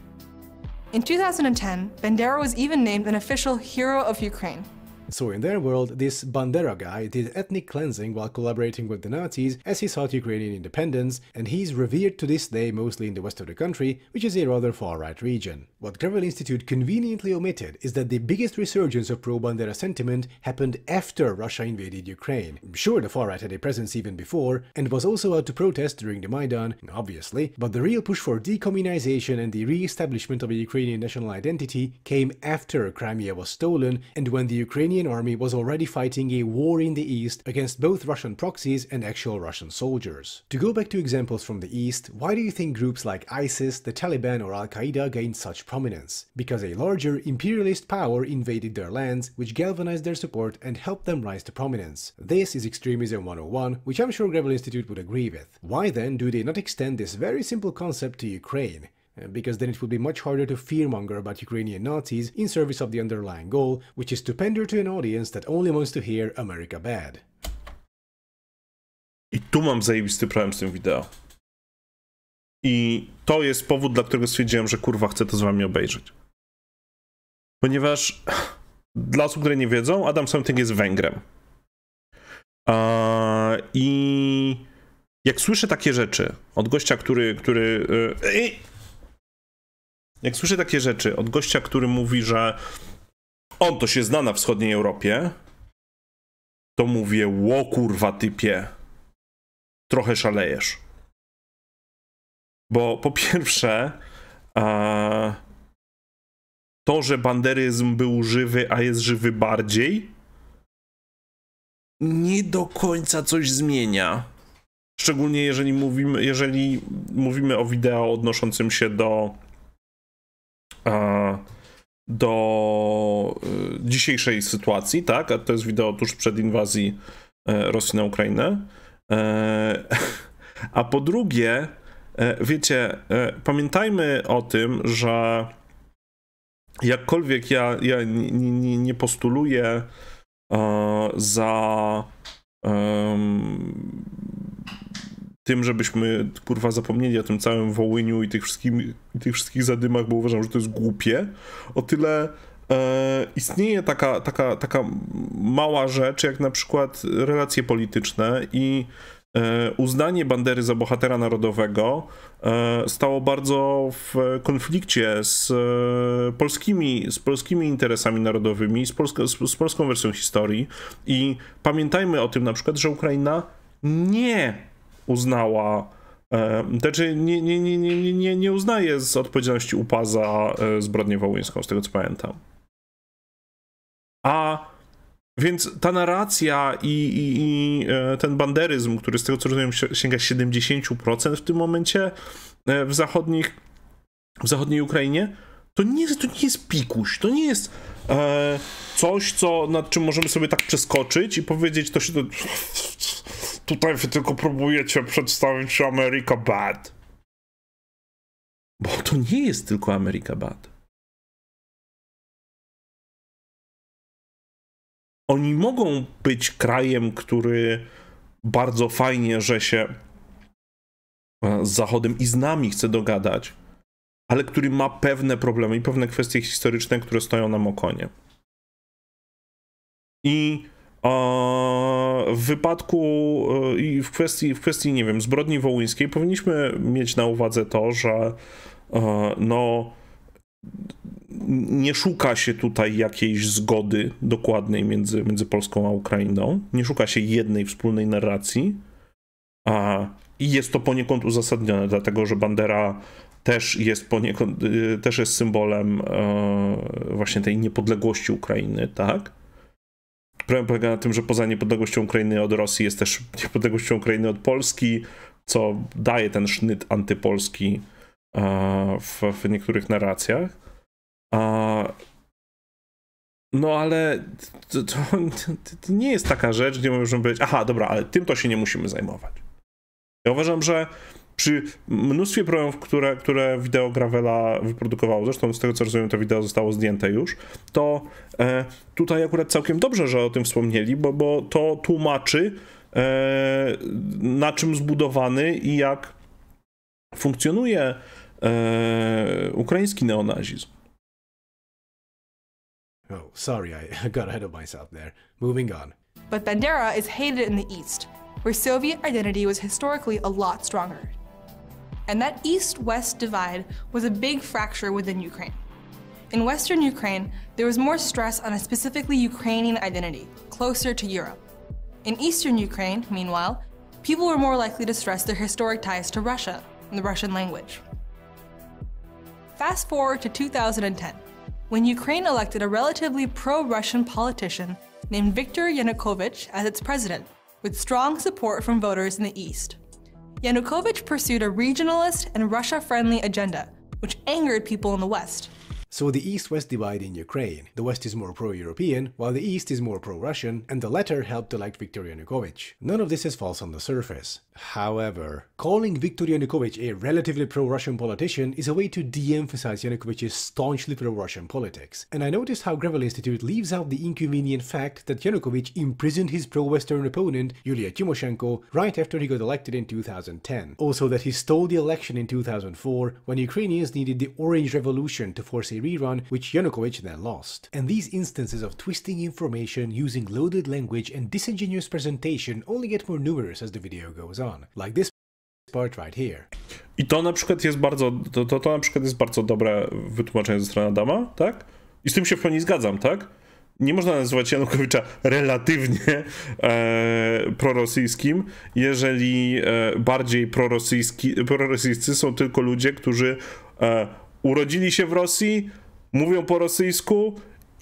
In 2010, Bandera was even named an official Hero of Ukraine. So in their world, this Bandera guy did ethnic cleansing while collaborating with the Nazis as he sought Ukrainian independence, and he's revered to this day mostly in the west of the country, which is a rather far-right region. What Gravel Institute conveniently omitted is that the biggest resurgence of pro-Bandera sentiment happened after Russia invaded Ukraine. Sure, the far-right had a presence even before, and was also out to protest during the Maidan, obviously, but the real push for decommunization and the re-establishment of a Ukrainian national identity came after Crimea was stolen and when the Ukrainian army was already fighting a war in the east against both Russian proxies and actual Russian soldiers. To go back to examples from the east, why do you think groups like ISIS, the Taliban or Al-Qaeda gained such dominance, because a larger imperialist power invaded their lands, which galvanized their support and helped them rise to prominence. This is Extremism 101, which I'm sure Gravel Institute would agree with. Why then do they not extend this very simple concept to Ukraine? Eh, because then it would be much harder to fearmonger about Ukrainian Nazis in service of the underlying goal, which is to pander to an audience that only wants to hear America bad. I tu mam zajebisty problem z tym wideo. I to jest powód, dla którego stwierdziłem, że kurwa chcę to z wami obejrzeć. Ponieważ *sighs* dla osób, które nie wiedzą, Adam Something jest Węgrem. I jak słyszę takie rzeczy od gościa, który. który e, jak słyszę takie rzeczy od gościa, który mówi, że on to się zna na wschodniej Europie, to mówię, ło kurwa typie, trochę szalejesz. Bo po pierwsze, e, to, że banderyzm był żywy, a jest żywy bardziej, nie do końca coś zmienia. Szczególnie jeżeli mówimy, jeżeli mówimy o wideo odnoszącym się do e, do e, dzisiejszej sytuacji, tak? A to jest wideo tuż przed inwazji e, Rosji na Ukrainę. E, *laughs* a po drugie, E, wiecie, e, pamiętajmy o tym, że jakkolwiek ja, ja nie, nie postuluję e, za tym, żebyśmy kurwa zapomnieli o tym całym Wołyniu i tych, wszystkich tych wszystkich zadymach, bo uważam, że to jest głupie. O tyle e, istnieje taka, taka, taka mała rzecz, jak na przykład relacje polityczne i E, uznanie Bandery za bohatera narodowego e, stało bardzo w konflikcie z e, polskimi, z polskimi interesami narodowymi, z, Polska, z polską wersją historii. I pamiętajmy o tym na przykład, że Ukraina nie uznała znaczy nie, nie, nie, nie, nie, nie uznaje z odpowiedzialności UPA za zbrodnię wołyńską, z tego co pamiętam. A więc ta narracja i, i, i, e, ten banderyzm, który z tego co rozumiem sięga 70% w tym momencie e, w, zachodnich, w zachodniej Ukrainie, to nie, to nie jest pikuś, to nie jest e, coś, co, nad czym możemy sobie tak przeskoczyć i powiedzieć, to się to, tutaj wy tylko próbujecie przedstawić Ameryka Bad. Bo to nie jest tylko Ameryka Bad. oni mogą być krajem, który bardzo fajnie, że się e, z Zachodem i z nami chce dogadać, ale który ma pewne problemy i pewne kwestie historyczne, które stoją nam o konie. I e, w wypadku e, i w kwestii, w kwestii, nie wiem, zbrodni wołyńskiej powinniśmy mieć na uwadze to, że no nie szuka się tutaj jakiejś zgody dokładnej między, między Polską a Ukrainą, nie szuka się jednej wspólnej narracji, a i jest to poniekąd uzasadnione, dlatego że Bandera też jest poniekąd, y, też jest symbolem e, właśnie tej niepodległości Ukrainy, tak? Problem polega na tym, że poza niepodległością Ukrainy od Rosji jest też niepodległością Ukrainy od Polski, co daje ten sznyt antypolski E, w, w niektórych narracjach. No ale to, to, to, nie jest taka rzecz, gdzie możemy być. aha, dobra, ale tym to się nie musimy zajmować. Ja uważam, że przy mnóstwie problemów, które, które wideo Gravela wyprodukowało, zresztą z tego co rozumiem to wideo zostało zdjęte już, to e, tutaj akurat całkiem dobrze, że o tym wspomnieli, bo, bo to tłumaczy e, na czym zbudowany i jak funkcjonuje e, ukraiński neonazizm. Oh, sorry, I *laughs* got ahead of myself there. Moving on. But Bandera is hated in the East, where Soviet identity was historically a lot stronger. And that East West divide was a big fracture within Ukraine. In Western Ukraine, there was more stress on a specifically Ukrainian identity, closer to Europe. In Eastern Ukraine, meanwhile, people were more likely to stress their historic ties to Russia and the Russian language. Fast forward to 2010, when Ukraine elected a relatively pro-Russian politician named Viktor Yanukovych as its president, with strong support from voters in the East. Yanukovych pursued a regionalist and Russia-friendly agenda, which angered people in the West. So the East-West divide in Ukraine, the West is more pro-European, while the East is more pro-Russian, and the latter helped elect Viktor Yanukovych. None of this is false on the surface. However, calling Viktor Yanukovych a relatively pro-Russian politician is a way to de-emphasize Yanukovych's staunchly pro-Russian politics. And I noticed how Gravel Institute leaves out the inconvenient fact that Yanukovych imprisoned his pro-Western opponent, Yulia Tymoshenko, right after he got elected in 2010. Also that he stole the election in 2004, when Ukrainians needed the Orange Revolution to force a rerun, which Yanukovych then lost. And these instances of twisting information, using loaded language and disingenuous presentation only get more numerous as the video goes on. on, like this part right here. I to na przykład jest bardzo, to, to, to na przykład jest bardzo dobre wytłumaczenie ze strony Adama, tak? I z tym się w pełni zgadzam, tak? nie można nazywać Janukowicza relatywnie e, prorosyjskim, jeżeli e, bardziej prorosyjski, prorosyjscy są tylko ludzie, którzy e, urodzili się w Rosji, mówią po rosyjsku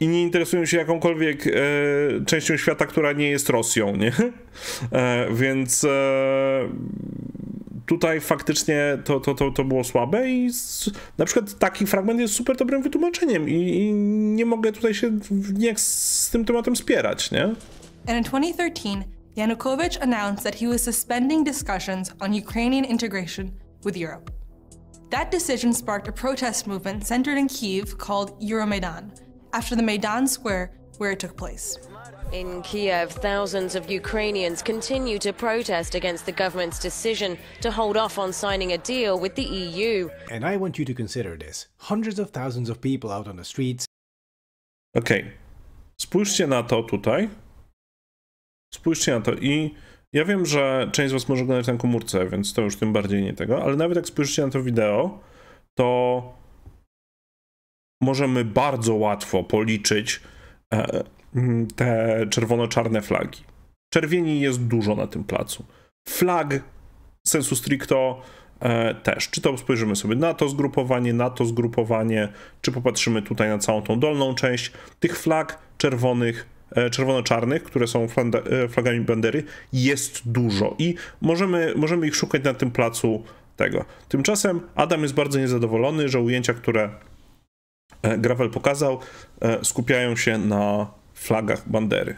i nie interesują się jakąkolwiek e, częścią świata, która nie jest Rosją, nie? E, więc e, tutaj faktycznie to, to, to, to było słabe i z, na przykład taki fragment jest super dobrym wytłumaczeniem i, i nie mogę tutaj się nie z tym tematem spierać, nie? And in 2013, Yanukovych announced that he was suspending discussions on Ukrainian integration with Europe. That decision sparked a protest movement centered in Kyiv called Euromaidan, after the Maidan Square where it took place. In Kiev, thousands of Ukrainians continue to protest against the government's decision to hold off on signing a deal with the EU. And I want you to consider this. Hundreds of thousands of people out on the streets. Okay. Spójrzcie na to tutaj. Spójrzcie na to i ja wiem, że część z was może oglądać na komórce, więc to już tym bardziej nie tego, ale nawet jak spójrzcie na to wideo, to możemy bardzo łatwo policzyć e, mm, te czerwono-czarne flagi. Czerwieni jest dużo na tym placu. Flag sensu stricto e, też. Czy to spojrzymy sobie na to zgrupowanie, na to zgrupowanie, czy popatrzymy tutaj na całą tą dolną część. Tych flag czerwonych, e, czerwono-czarnych, które są flagami bandery, jest dużo i możemy, możemy ich szukać na tym placu tego. Tymczasem Adam jest bardzo niezadowolony, że ujęcia, które Gravel pokazał, skupiają się na flagach bandery.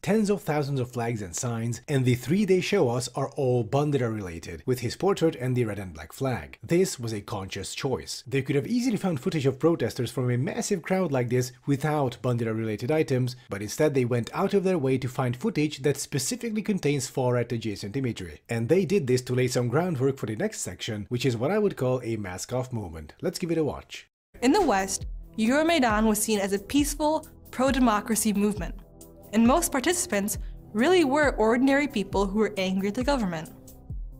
Tens of thousands of flags and signs, and the three they show us are all Bandera related, with his portrait and the red and black flag. This was a conscious choice. They could have easily found footage of protesters from a massive crowd like this without Bandera related items, but instead they went out of their way to find footage that specifically contains far right adjacent imagery. And they did this to lay some groundwork for the next section, which is what I would call a mask off moment. Let's give it a watch. In the West, Euromaidan was seen as a peaceful, pro-democracy movement, and most participants really were ordinary people who were angry at the government.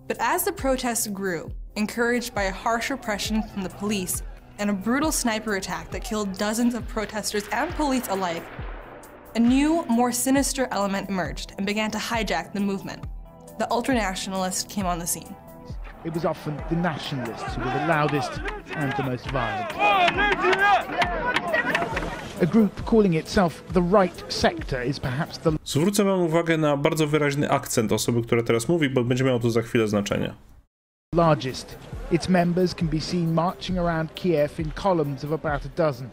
But as the protests grew, encouraged by a harsh repression from the police and a brutal sniper attack that killed dozens of protesters and police alike, a new, more sinister element emerged and began to hijack the movement. The ultranationalists came on the scene it was often the nationalists who were the loudest and the most violent. A group calling itself the right sector is perhaps the... Zwrócę wam uwagę na bardzo wyraźny akcent osoby, która teraz mówi, bo będzie miało to za chwilę znaczenie. Largest. Its members can be seen marching around Kiev in columns of about a dozen.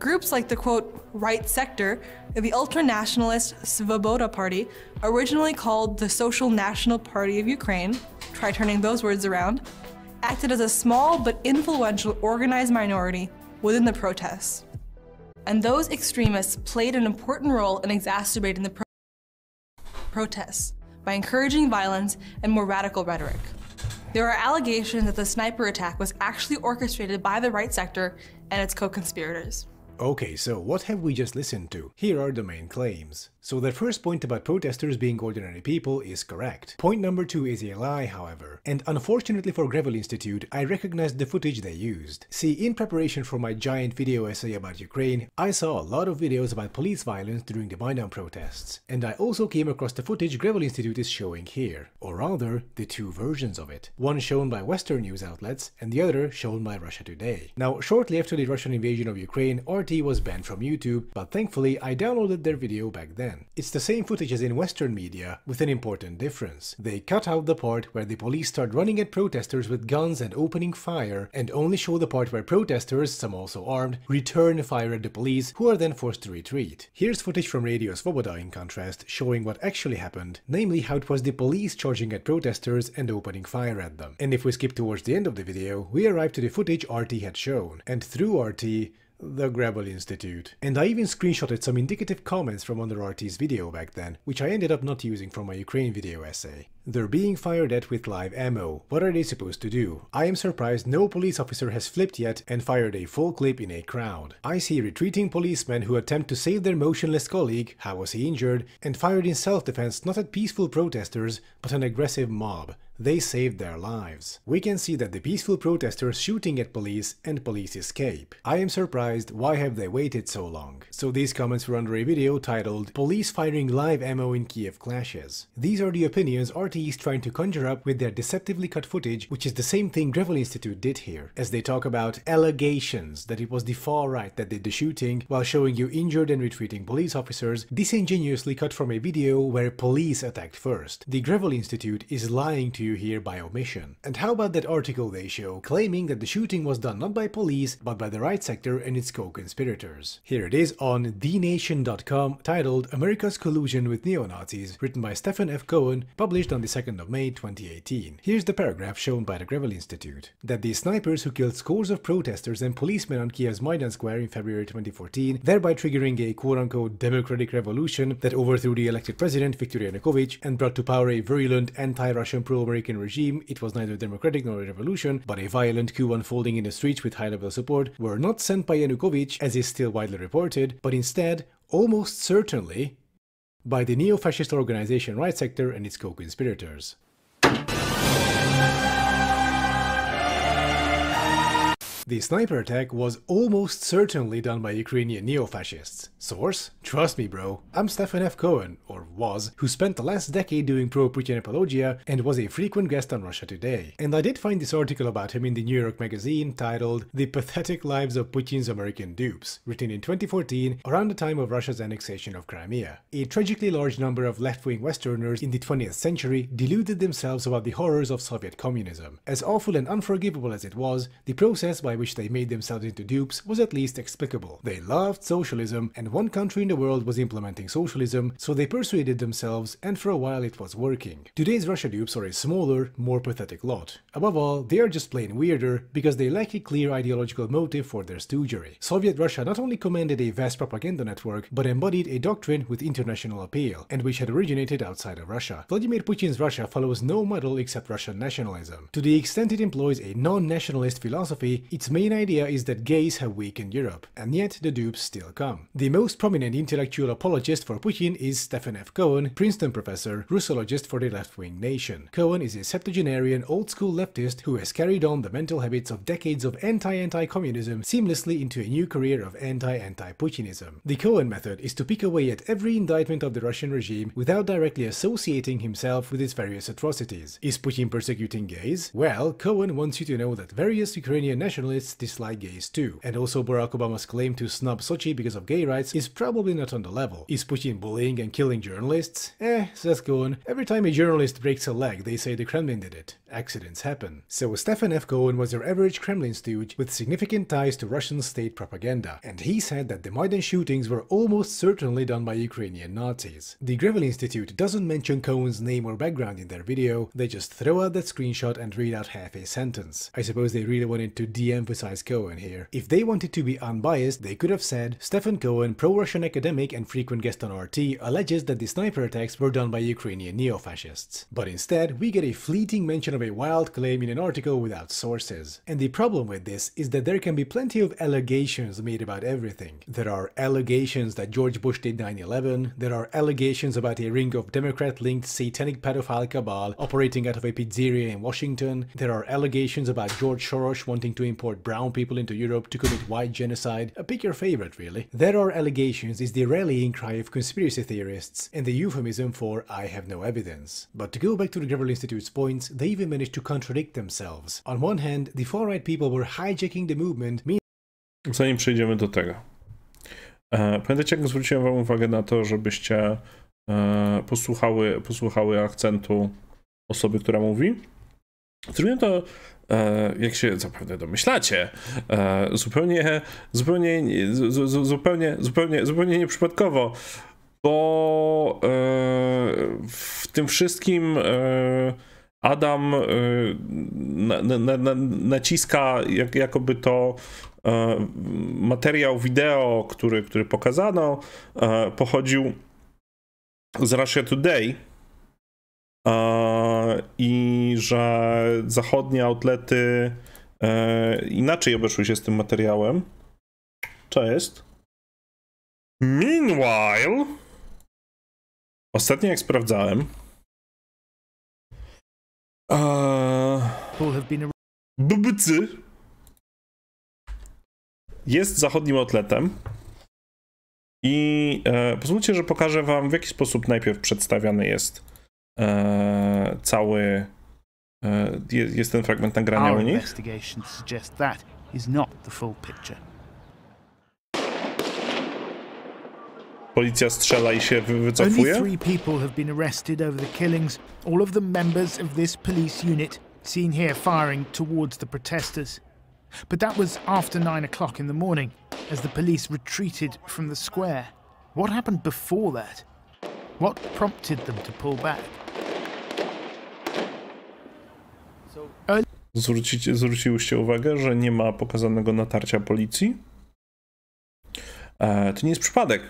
Groups like the quote, right sector of the ultra nationalist Svoboda Party, originally called the Social National Party of Ukraine, try turning those words around, acted as a small but influential organized minority within the protests. And those extremists played an important role in exacerbating the pro protests by encouraging violence and more radical rhetoric. There are allegations that the sniper attack was actually orchestrated by the right sector and its co-conspirators. Okay, so what have we just listened to? Here are the main claims. So their first point about protesters being ordinary people is correct. Point number two is a lie, however, and unfortunately for Grevel Institute, I recognized the footage they used. See, in preparation for my giant video essay about Ukraine, I saw a lot of videos about police violence during the Maidan protests, and I also came across the footage Grevel Institute is showing here, or rather, the two versions of it, one shown by Western news outlets and the other shown by Russia Today. Now, shortly after the Russian invasion of Ukraine, RT was banned from YouTube, but thankfully I downloaded their video back then again. It's the same footage as in Western media, with an important difference. They cut out the part where the police start running at protesters with guns and opening fire, and only show the part where protesters, some also armed, return fire at the police, who are then forced to retreat. Here's footage from Radio Svoboda in contrast, showing what actually happened, namely how it was the police charging at protesters and opening fire at them. And if we skip towards the end of the video, we arrive to the footage RT had shown, and through RT, the Grebel Institute. And I even screenshotted some indicative comments from UnderRT's video back then, which I ended up not using for my Ukraine video essay. They're being fired at with live ammo. What are they supposed to do? I am surprised no police officer has flipped yet and fired a full clip in a crowd. I see retreating policemen who attempt to save their motionless colleague, how was he injured, and fired in self-defense not at peaceful protesters, but an aggressive mob. They saved their lives. We can see that the peaceful protesters shooting at police and police escape. I am surprised why have they waited so long. So these comments were under a video titled Police firing live ammo in Kiev clashes. These are the opinions RT is trying to conjure up with their deceptively cut footage which is the same thing Grevel Institute did here, as they talk about allegations that it was the far right that did the shooting while showing you injured and retreating police officers disingenuously cut from a video where police attacked first. The Grevel Institute is lying to here by omission. And how about that article they show, claiming that the shooting was done not by police, but by the right sector and its co-conspirators. Here it is on thenation.com, titled America's Collusion with Neo-Nazis, written by Stephen F. Cohen, published on the 2nd of May 2018. Here's the paragraph shown by the Grevel Institute, that the snipers who killed scores of protesters and policemen on Kiev's Maidan Square in February 2014, thereby triggering a quote-unquote democratic revolution that overthrew the elected president Viktor Yanukovych and brought to power a virulent anti-Russian pro-American American regime, it was neither democratic nor a revolution, but a violent coup unfolding in the streets with high level support, were not sent by Yanukovych, as is still widely reported, but instead, almost certainly, by the neo-fascist organization Right Sector and its co-conspirators. The sniper attack was almost certainly done by Ukrainian neo-fascists. Source? Trust me bro, I'm Stefan F. Cohen, or was, who spent the last decade doing pro-Putin apologia and was a frequent guest on Russia Today. And I did find this article about him in the New York magazine titled The Pathetic Lives of Putin's American Dupes, written in 2014 around the time of Russia's annexation of Crimea. A tragically large number of left-wing Westerners in the 20th century deluded themselves about the horrors of Soviet communism. As awful and unforgivable as it was, the process by by which they made themselves into dupes was at least explicable. They loved socialism, and one country in the world was implementing socialism, so they persuaded themselves, and for a while it was working. Today's Russia dupes are a smaller, more pathetic lot. Above all, they are just plain weirder, because they lack a clear ideological motive for their stoogery. Soviet Russia not only commanded a vast propaganda network, but embodied a doctrine with international appeal, and which had originated outside of Russia. Vladimir Putin's Russia follows no model except Russian nationalism. To the extent it employs a non-nationalist philosophy, it its main idea is that gays have weakened Europe, and yet the dupes still come. The most prominent intellectual apologist for Putin is Stephen F. Cohen, Princeton professor, Russologist for the left-wing nation. Cohen is a septuagenarian old-school leftist who has carried on the mental habits of decades of anti-anti-communism seamlessly into a new career of anti-anti-Putinism. The Cohen method is to pick away at every indictment of the Russian regime without directly associating himself with its various atrocities. Is Putin persecuting gays? Well, Cohen wants you to know that various Ukrainian nationalists journalists dislike gays too. And also Barack Obama's claim to snub Sochi because of gay rights is probably not on the level. Is Putin bullying and killing journalists? Eh, Says Every time a journalist breaks a leg, they say the Kremlin did it. Accidents happen. So Stefan F. Cohen was your average Kremlin stooge with significant ties to Russian state propaganda. And he said that the Maidan shootings were almost certainly done by Ukrainian Nazis. The Grevel Institute doesn't mention Cohen's name or background in their video, they just throw out that screenshot and read out half a sentence. I suppose they really wanted to DM emphasize Cohen here. If they wanted to be unbiased, they could have said, Stefan Cohen, pro-Russian academic and frequent guest on RT, alleges that the sniper attacks were done by Ukrainian neo-fascists. But instead, we get a fleeting mention of a wild claim in an article without sources. And the problem with this is that there can be plenty of allegations made about everything. There are allegations that George Bush did 9-11, there are allegations about a ring of Democrat-linked satanic pedophile cabal operating out of a pizzeria in Washington, there are allegations about George Soros wanting to import brown people into Europe to commit white genocide, uh, pick your favorite really. There are allegations is the rallying cry of conspiracy theorists and the euphemism for I have no evidence. But to go back to the Gravel Institute's points, they even managed to contradict themselves. On one hand, the far-right people were hijacking the movement, Zanim przejdziemy do tego. Pamiętacie, jak zwróciłem wam uwagę na to, żebyście posłuchały, posłuchały akcentu osoby, która mówi? Zrobiłem to E, jak się zapewne domyślacie, e, zupełnie, zupełnie, zupełnie, zupełnie, zupełnie nieprzypadkowo, bo e, w tym wszystkim Adam na, na, na, naciska jak, jakoby to materiał wideo, który, który pokazano, pochodził z Russia Today, i że zachodnie outlety e, inaczej obeszły się z tym materiałem. Cześć. Meanwhile, ostatnio jak sprawdzałem, BBC jest zachodnim outletem. I e, pozwólcie, że pokażę Wam, w jaki sposób najpierw przedstawiany jest e, cały e, jest ten fragment nagrania u nich. Policja strzela i się wycofuje. Only three people have been arrested over the killings, all of them members of this police unit seen here firing towards the protesters. But that was after nine o'clock in the morning, as the police retreated from the square. What happened before that? What prompted them to pull back? Zwrócicie, zwróciłyście uwagę, że nie ma pokazanego natarcia policji? E, to nie jest przypadek,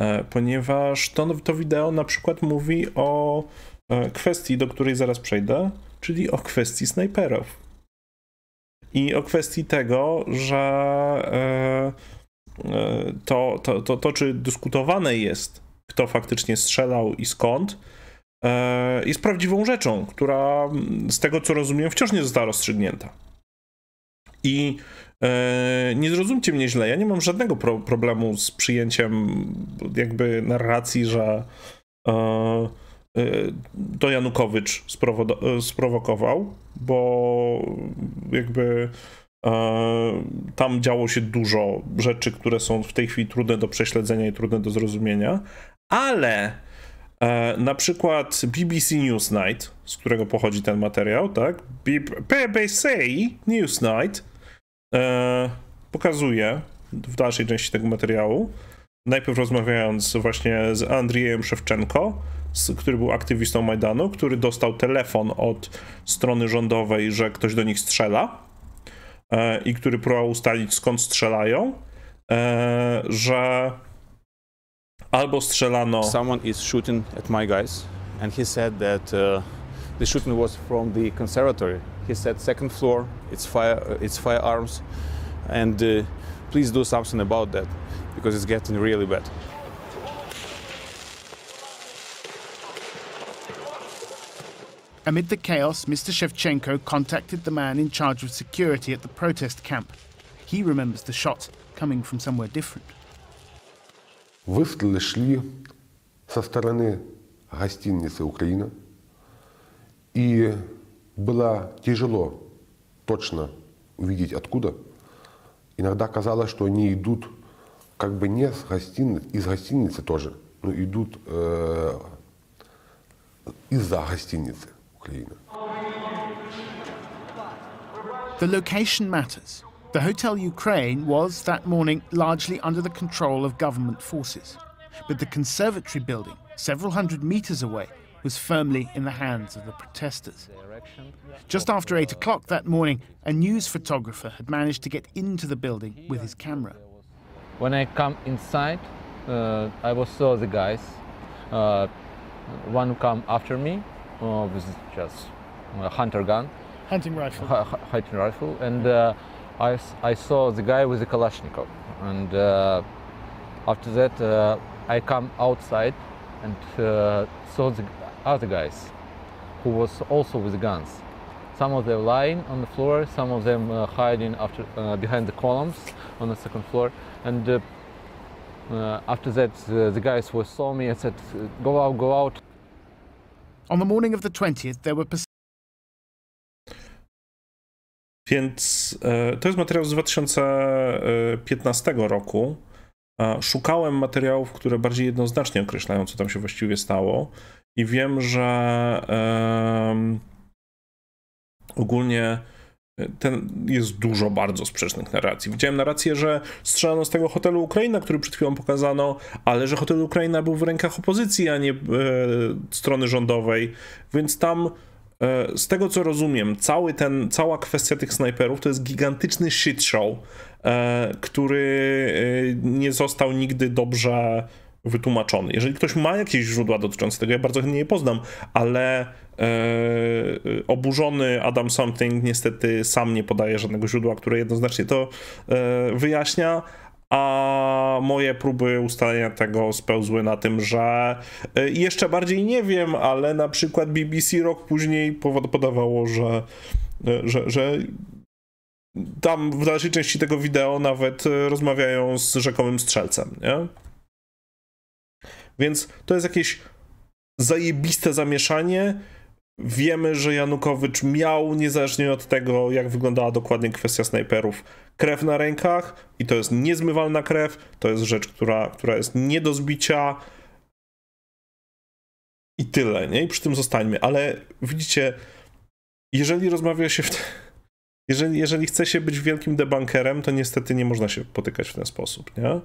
e, ponieważ to, to wideo na przykład mówi o e, kwestii, do której zaraz przejdę, czyli o kwestii snajperów. I o kwestii tego, że e, e, to, to, to, to, czy dyskutowane jest kto faktycznie strzelał i skąd, e, jest prawdziwą rzeczą, która mm, z tego co rozumiem wciąż nie została rozstrzygnięta. I e, nie zrozumcie mnie źle, ja nie mam żadnego pro problemu z przyjęciem jakby narracji, że e, to Janukowycz sprowo sprowokował, bo jakby tam działo się dużo rzeczy, które są w tej chwili trudne do prześledzenia i trudne do zrozumienia, ale e, na przykład BBC Newsnight, z którego pochodzi ten materiał, tak? BBC Newsnight e, pokazuje w dalszej części tego materiału, najpierw rozmawiając właśnie z Andrzejem Szewczenko, który był aktywistą Majdanu, który dostał telefon od strony rządowej, że ktoś do nich strzela e, i który próbował ustalić skąd strzelają, e, że albo strzelano. Someone is shooting at my guys and he said that uh, the shooting was from the conservatory. He said second floor, it's fire uh, it's firearms and uh, please do something about that because it's getting really bad. Amid the chaos, Mr. Shevchenko contacted the man in charge of security at the protest camp. He remembers the shot coming from somewhere different. Выстрелы шли со стороны гостиницы «Украина», и было тяжело точно увидеть откуда. Иногда казалось, что они идут как бы не с гостиницы, из гостиницы тоже, но идут э, из-за гостиницы Украина. The location matters. The Hotel Ukraine was that morning largely under the control of government forces, but the conservatory building, several hundred meters away, was firmly in the hands of the protesters. Just after 8 o'clock that morning, a news photographer had managed to get into the building with his camera. When I come inside, uh, I was saw the guys. Uh, one come after me uh, with just a hunter gun, hunting rifle, hunting rifle, and uh, I, I saw the guy with the Kalashnikov. And uh, after that, uh, I come outside and uh, saw the other guys who was also with guns. Some of them lying on the floor, some of them uh, hiding after, uh, behind the columns on the second floor. And uh, after that, the guys who saw me and said, go out, go out. On the morning of the 20th, there were Więc e, to jest materiał z 2015 roku. Szukałem materiałów, które bardziej jednoznacznie określają, co tam się właściwie stało, i wiem, że ogólnie e, ten jest dużo bardzo sprzecznych narracji. Widziałem narrację, że strzelano z tego hotelu Ukraina, który przed chwilą pokazano, ale że hotel Ukraina był w rękach opozycji, a nie e, strony rządowej, więc tam E, z tego co rozumiem, cały ten, cała kwestia tych snajperów to jest gigantyczny shit show, e, który e, nie został nigdy dobrze wytłumaczony. Jeżeli ktoś ma jakieś źródła dotyczące tego, ja bardzo chętnie je poznam, ale oburzony Adam Something niestety sam nie podaje żadnego źródła, które jednoznacznie to wyjaśnia, a moje próby ustalenia tego spełzły na tym, że y, jeszcze bardziej nie wiem, ale na przykład BBC rok później podawało, że, y, że, że tam w dalszej części tego wideo nawet y, rozmawiają z rzekomym strzelcem, nie? Więc to jest jakieś zajebiste zamieszanie, Wiemy, że Janukowycz miał, niezależnie od tego, jak wyglądała dokładnie kwestia snajperów, krew na rękach i to jest niezmywalna krew, to jest rzecz, która, która jest nie do zbicia i tyle, nie? I przy tym zostańmy. Ale widzicie, jeżeli rozmawia się w... Te... Jeżeli, jeżeli chce się być wielkim debunkerem, to niestety nie można się potykać w ten sposób, nie?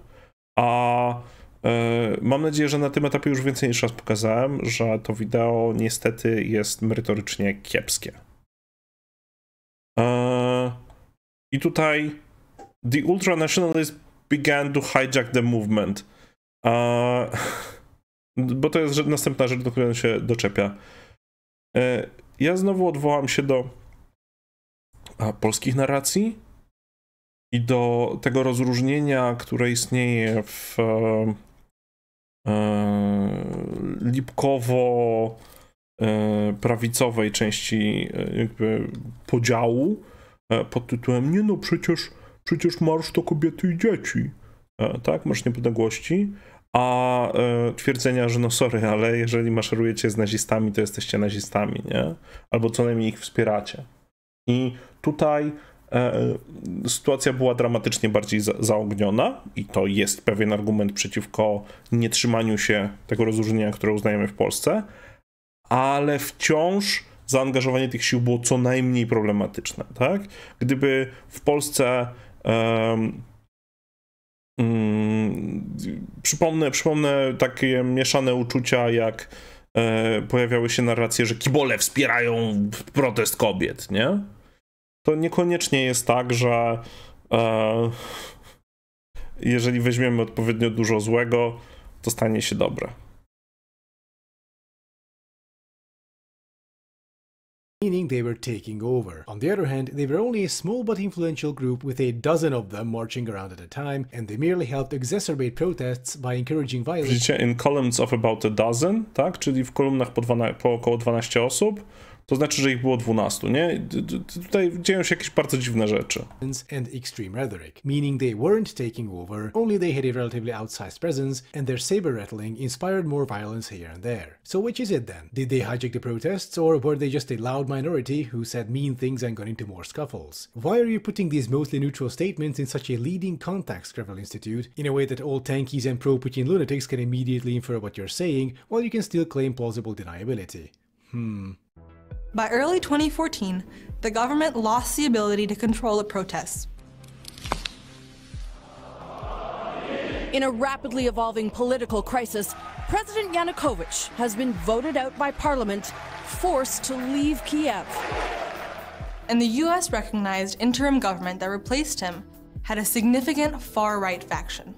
A E, mam nadzieję, że na tym etapie już więcej niż raz pokazałem, że to wideo niestety jest merytorycznie kiepskie. E, I tutaj The ultra-nationalists began to hijack the movement. E, bo to jest następna rzecz, do której się doczepia. Ja znowu odwołam się do polskich narracji i do tego rozróżnienia, które istnieje w E, lipkowo e, prawicowej części e, jakby podziału pod tytułem nie no przecież, przecież marsz to kobiety i dzieci, tak, marsz niepodległości, a twierdzenia, że no sorry, ale jeżeli maszerujecie z nazistami, to jesteście nazistami, nie? Albo co najmniej ich wspieracie. I tutaj E, sytuacja była dramatycznie bardziej za zaogniona i to jest pewien argument przeciwko nietrzymaniu się tego rozróżnienia, które uznajemy w Polsce, ale wciąż zaangażowanie tych sił było co najmniej problematyczne, tak? Gdyby w Polsce um, um, przypomnę, przypomnę takie mieszane uczucia jak e, pojawiały się narracje, że kibole wspierają protest kobiet, nie? to niekoniecznie jest tak, że e, jeżeli weźmiemy odpowiednio dużo złego, to stanie się dobre. meaning they were taking over. On the other hand, they were only a small but influential group with a dozen of them marching around at a time, and they merely helped exacerbate protests by encouraging violence. Widzicie, in columns of about a dozen, tak? Czyli w kolumnach po, po około 12 osób, to znaczy, że ich było 12, nie? Tutaj dzieją się jakieś bardzo dziwne rzeczy. And extreme rhetoric, meaning they weren't taking over, only they had a relatively outsized presence, and their saber rattling inspired more violence here and there. So which is it then? Did they hijack the protests, or were they just a loud minority who said mean things and got into more scuffles? Why are you putting these mostly neutral statements in such a leading context, Crevel Institute, in a way that all tankies and pro-Putin lunatics can immediately infer what you're saying, while you can still claim plausible deniability? Hmm. By early 2014, the government lost the ability to control the protests. In a rapidly evolving political crisis, President Yanukovych has been voted out by parliament, forced to leave Kiev. And the US recognized interim government that replaced him had a significant far right faction.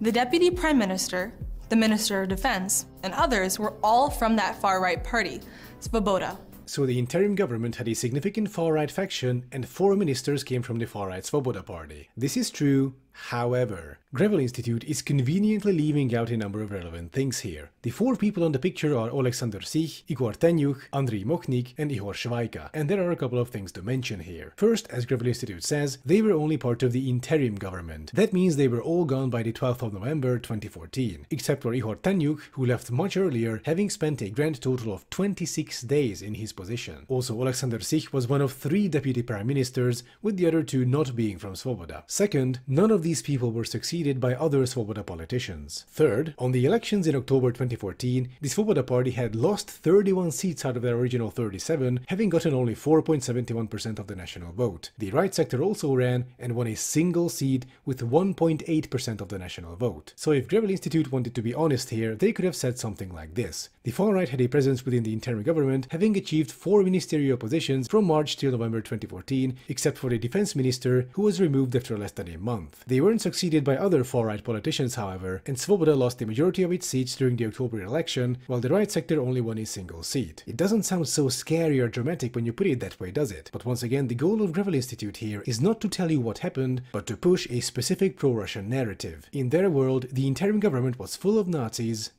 The deputy prime minister, the minister of defense, and others were all from that far right party, Svoboda, so the interim government had a significant far-right faction and four ministers came from the far-right Svoboda party. This is true, however, Gravel Institute is conveniently leaving out a number of relevant things here. The four people on the picture are Alexander Sich, Igor Tenyuk, Andriy Mokhnik, and Ihor Shvaika, and there are a couple of things to mention here. First, as Gravel Institute says, they were only part of the interim government. That means they were all gone by the 12th of November 2014, except for Ihor Tenyuk, who left much earlier, having spent a grand total of 26 days in his position. Also, Alexander Sich was one of three deputy prime ministers, with the other two not being from Svoboda. Second, none of these people were succeeded by other Svoboda politicians. Third, on the elections in October 2014, the Svoboda party had lost 31 seats out of their original 37, having gotten only 4.71% of the national vote. The right sector also ran and won a single seat with 1.8% of the national vote. So if Gravel Institute wanted to be honest here, they could have said something like this. The far right had a presence within the interim government, having achieved four ministerial positions from March till November 2014, except for the defense minister, who was removed after less than a month. They weren't succeeded by other other far-right politicians, however, and Svoboda lost the majority of its seats during the October election, while the right sector only won a single seat. It doesn't sound so scary or dramatic when you put it that way, does it? But once again, the goal of Gravel Institute here is not to tell you what happened, but to push a specific pro-Russian narrative. In their world, the interim government was full of Nazis,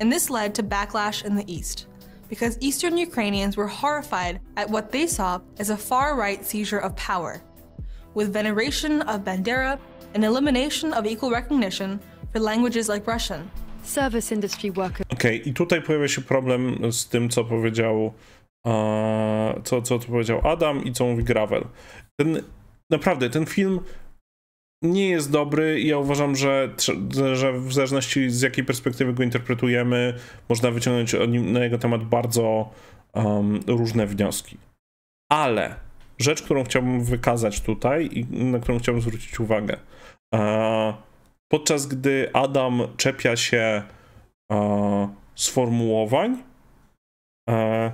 and this led to backlash in the East, because Eastern Ukrainians were horrified at what they saw as a far right seizure of power, with veneration of Bandera and elimination of equal recognition for languages like Russian. Service industry workers. okay, i tutaj pojawia się problem z tym, co powiedział, uh, co, co powiedział Adam i co mówi Gravel. Ten, naprawdę, ten film nie jest dobry i ja uważam, że, że w zależności z jakiej perspektywy go interpretujemy, można wyciągnąć nim, na jego temat bardzo um, różne wnioski. Ale rzecz, którą chciałbym wykazać tutaj i na którą chciałbym zwrócić uwagę – E, podczas gdy Adam czepia się sformułowań, e, e,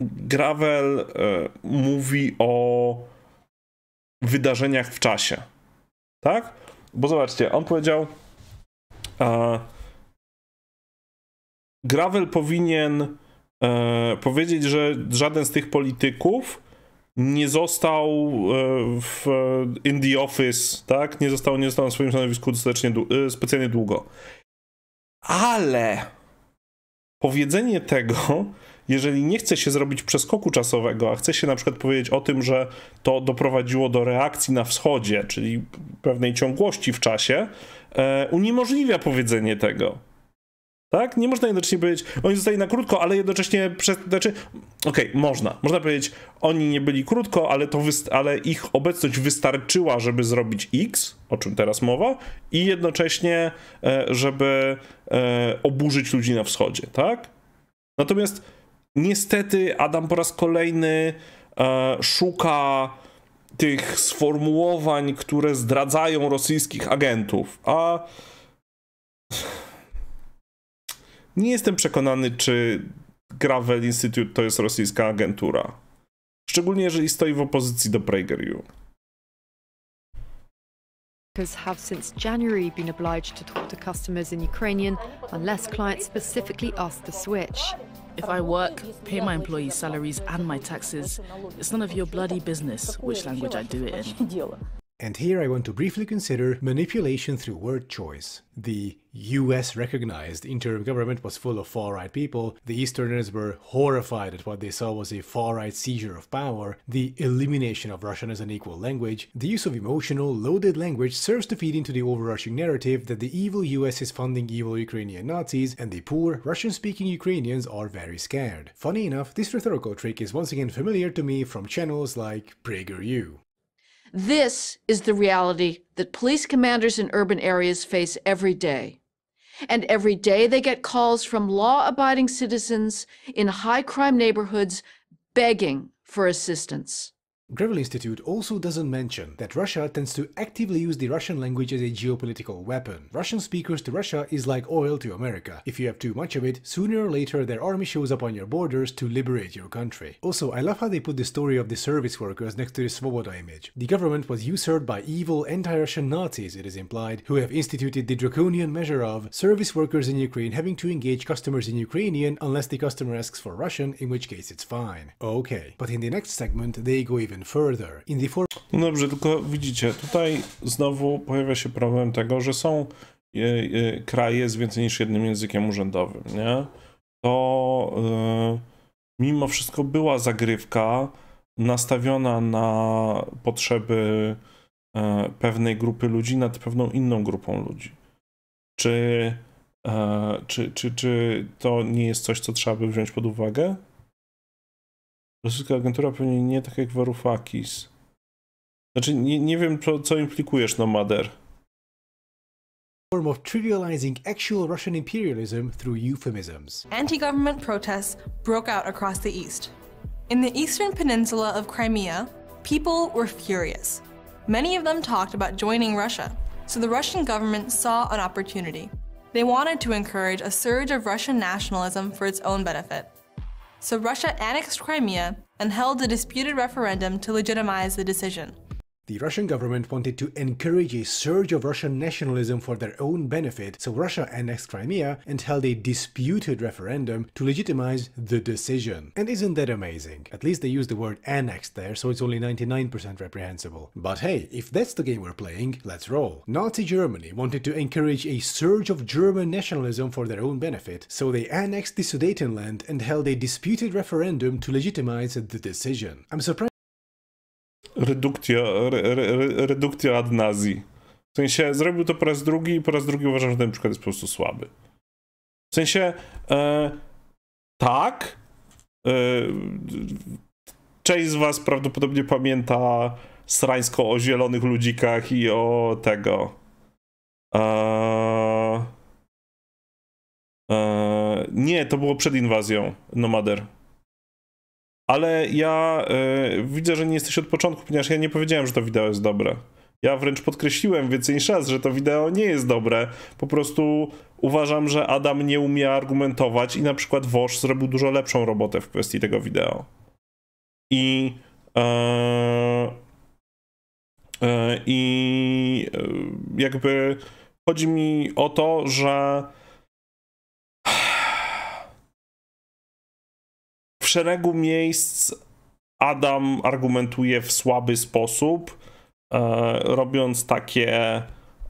Gravel mówi o wydarzeniach w czasie. Tak? Bo zobaczcie, on powiedział: Gravel powinien powiedzieć, że żaden z tych polityków nie został e, w, in the office, tak? Nie został, nie został na swoim stanowisku dostatecznie, e, specjalnie długo. Ale powiedzenie tego, jeżeli nie chce się zrobić przeskoku czasowego, a chce się na przykład powiedzieć o tym, że to doprowadziło do reakcji na wschodzie, czyli pewnej ciągłości w czasie, e, uniemożliwia powiedzenie tego. Tak? Nie można jednocześnie powiedzieć, oni zostali na krótko, ale jednocześnie przez. Znaczy, okej, okay, można. Można powiedzieć, oni nie byli krótko, ale, to ale ich obecność wystarczyła, żeby zrobić X, o czym teraz mowa, i jednocześnie, e, żeby e, oburzyć ludzi na wschodzie, tak? Natomiast niestety Adam po raz kolejny e, szuka tych sformułowań, które zdradzają rosyjskich agentów, a nie jestem przekonany, czy Gravel Institute to jest rosyjska agentura. Szczególnie jeżeli stoi w opozycji do PragerU. have since January been obliged to talk to customers in Ukrainian unless clients specifically ask the switch. If I work, pay my employees' salaries and my taxes, it's none of your bloody business which language I do it in. And here I want to briefly consider manipulation through word choice. The US recognized interim government was full of far right people, the Easterners were horrified at what they saw was a far right seizure of power, the elimination of Russian as an equal language. The use of emotional, loaded language serves to feed into the overarching narrative that the evil US is funding evil Ukrainian Nazis and the poor, Russian speaking Ukrainians are very scared. Funny enough, this rhetorical trick is once again familiar to me from channels like PragerU. This is the reality that police commanders in urban areas face every day. And every day they get calls from law abiding citizens in high crime neighborhoods begging for assistance. Gravel Institute also doesn't mention that Russia tends to actively use the Russian language as a geopolitical weapon. Russian speakers to Russia is like oil to America. If you have too much of it, sooner or later their army shows up on your borders to liberate your country. Also, I love how they put the story of the service workers next to the Svoboda image. The government was usurped by evil anti-Russian Nazis, it is implied, who have instituted the draconian measure of service workers in Ukraine having to engage customers in Ukrainian unless the customer asks for Russian, in which case it's fine. Okay. But in the next segment, they go even No dobrze, tylko widzicie, tutaj znowu pojawia się problem tego, że są e, e, kraje z więcej niż jednym językiem urzędowym, nie? To e, mimo wszystko była zagrywka nastawiona na potrzeby pewnej grupy ludzi nad pewną inną grupą ludzi. Czy, czy, czy, czy to nie jest coś, co trzeba by wziąć pod uwagę? Rosyjska agentura pewnie nie, tak jak Varoufakis. Znaczy, nie, nie wiem, co, co implikujesz na Mader. form of trivializing actual Russian imperialism through euphemisms. Anti-government protests broke out across the east. In the eastern peninsula of Crimea, people were furious. Many of them talked about joining Russia, so the Russian government saw an opportunity. They wanted to encourage a surge of Russian nationalism for its own benefit so Russia annexed Crimea and held a disputed referendum to legitimize the decision. The Russian government wanted to encourage a surge of Russian nationalism for their own benefit, so Russia annexed Crimea and held a disputed referendum to legitimize the decision. And isn't that amazing? At least they used the word annexed there, so it's only 99% reprehensible. But hey, if that's the game we're playing, let's roll. Nazi Germany wanted to encourage a surge of German nationalism for their own benefit, so they annexed the Sudetenland and held a disputed referendum to legitimize the decision. I'm surprised redukcja re, re, ad nazi. W sensie zrobił to po raz drugi i po raz drugi uważam, że ten przykład jest po prostu słaby. W sensie e, tak. E, część z was prawdopodobnie pamięta srańsko o zielonych ludzikach i o tego. E, e nie, to było przed inwazją Nomader ale ja y, widzę, że nie jesteś od początku, ponieważ ja nie powiedziałem, że to wideo jest dobre. Ja wręcz podkreśliłem więcej niż raz, że to wideo nie jest dobre. Po prostu uważam, że Adam nie umie argumentować i na przykład Wosz zrobił dużo lepszą robotę w kwestii tego wideo. I. E, e, I jakby chodzi mi o to, że szeregu miejsc Adam argumentuje w słaby sposób, e, robiąc takie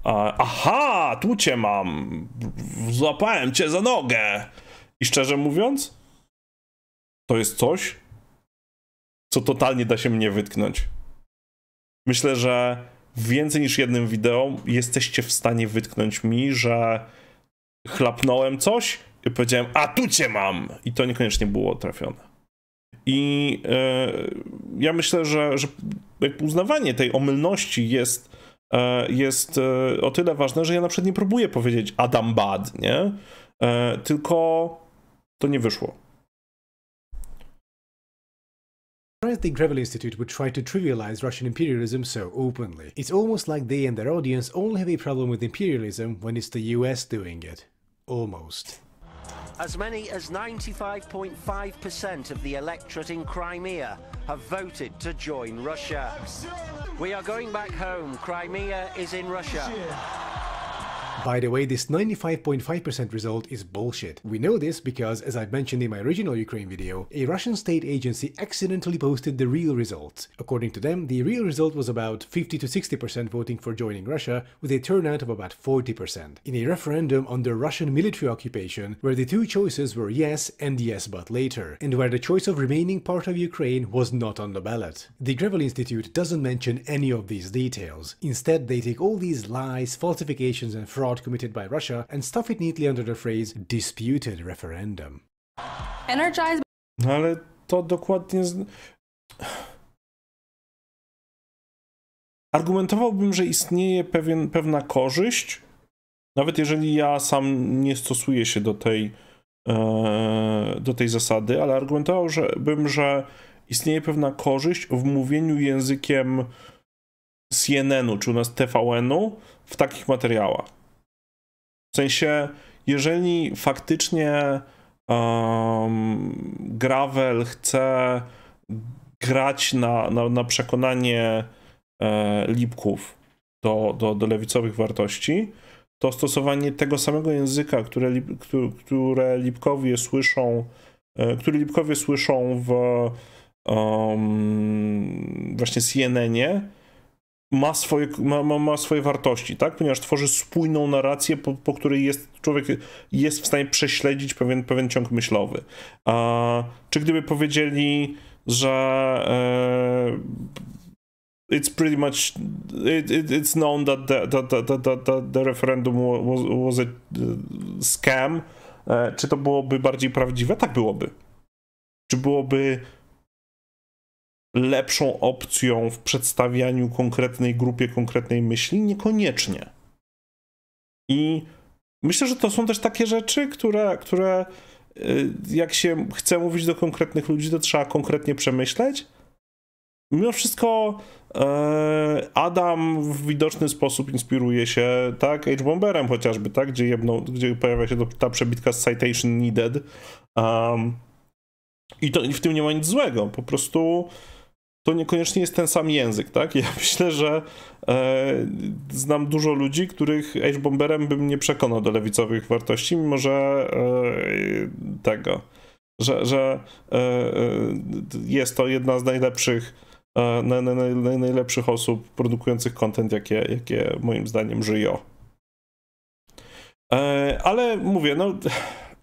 e, aha, tu cię mam, złapałem cię za nogę. I szczerze mówiąc, to jest coś, co totalnie da się mnie wytknąć. Myślę, że więcej niż jednym wideo jesteście w stanie wytknąć mi, że chlapnąłem coś i powiedziałem, a tu cię mam! I to niekoniecznie było trafione. I e, ja myślę, że, że uznawanie tej omylności jest, e, jest e, o tyle ważne, że ja na przykład nie próbuję powiedzieć Adam Bad, nie? Tylko to nie wyszło. Whereas the Gravel Institute would try to trivialize Russian imperialism so openly, it's almost like they and their audience only have a problem with imperialism when it's the US doing it. Almost. As many as 95.5% of the electorate in Crimea have voted to join Russia. We are going back home. Crimea is in Russia. By the way, this 95.5% result is bullshit. We know this because, as I mentioned in my original Ukraine video, a Russian state agency accidentally posted the real results. According to them, the real result was about 50 to 60% voting for joining Russia, with a turnout of about 40%. In a referendum under Russian military occupation, where the two choices were yes and yes but later, and where the choice of remaining part of Ukraine was not on the ballot. The Grevel Institute doesn't mention any of these details. Instead, they take all these lies, falsifications and fraud fraud committed by Russia and stuff it neatly under the phrase disputed referendum. Energized No ale to dokładnie... Z... Argumentowałbym, że istnieje pewien, pewna korzyść, nawet jeżeli ja sam nie stosuję się do tej, e, do tej zasady, ale argumentowałbym, że istnieje pewna korzyść w mówieniu językiem CNN-u czy u nas TVN-u w takich materiałach. W sensie, jeżeli faktycznie um, Gravel chce grać na, na, na przekonanie e, Lipków do, do, do lewicowych wartości, to stosowanie tego samego języka, które, lip, które Lipkowie słyszą, e, który Lipkowie słyszą w um, właśnie CNN-ie, ma swoje, ma, ma, ma swoje wartości, tak? Ponieważ tworzy spójną narrację, po, po której jest, człowiek jest w stanie prześledzić pewien, pewien ciąg myślowy. A, czy gdyby powiedzieli, że e, it's pretty much it, it, it's known that the, that, that, that, that the referendum was, was a e, scam, e, czy to byłoby bardziej prawdziwe? Tak byłoby. Czy byłoby lepszą opcją w przedstawianiu konkretnej grupie, konkretnej myśli? Niekoniecznie. I myślę, że to są też takie rzeczy, które, które y, jak się chce mówić do konkretnych ludzi, to trzeba konkretnie przemyśleć. Mimo wszystko e, Adam w widoczny sposób inspiruje się, tak, Age Bomberem chociażby, tak, gdzie, jedno, gdzie pojawia się ta przebitka z Citation Needed. Um, i, to, I w tym nie ma nic złego. Po prostu to niekoniecznie jest ten sam język, tak? Ja *laughs* myślę, że e, znam dużo ludzi, których Age Bomberem bym nie przekonał do lewicowych wartości, mimo że e, tego, że, że e, e jest to jedna z najlepszych, e, na, na, na, najlepszych osób produkujących content, jakie, jakie moim zdaniem żyją. E, ale mówię, no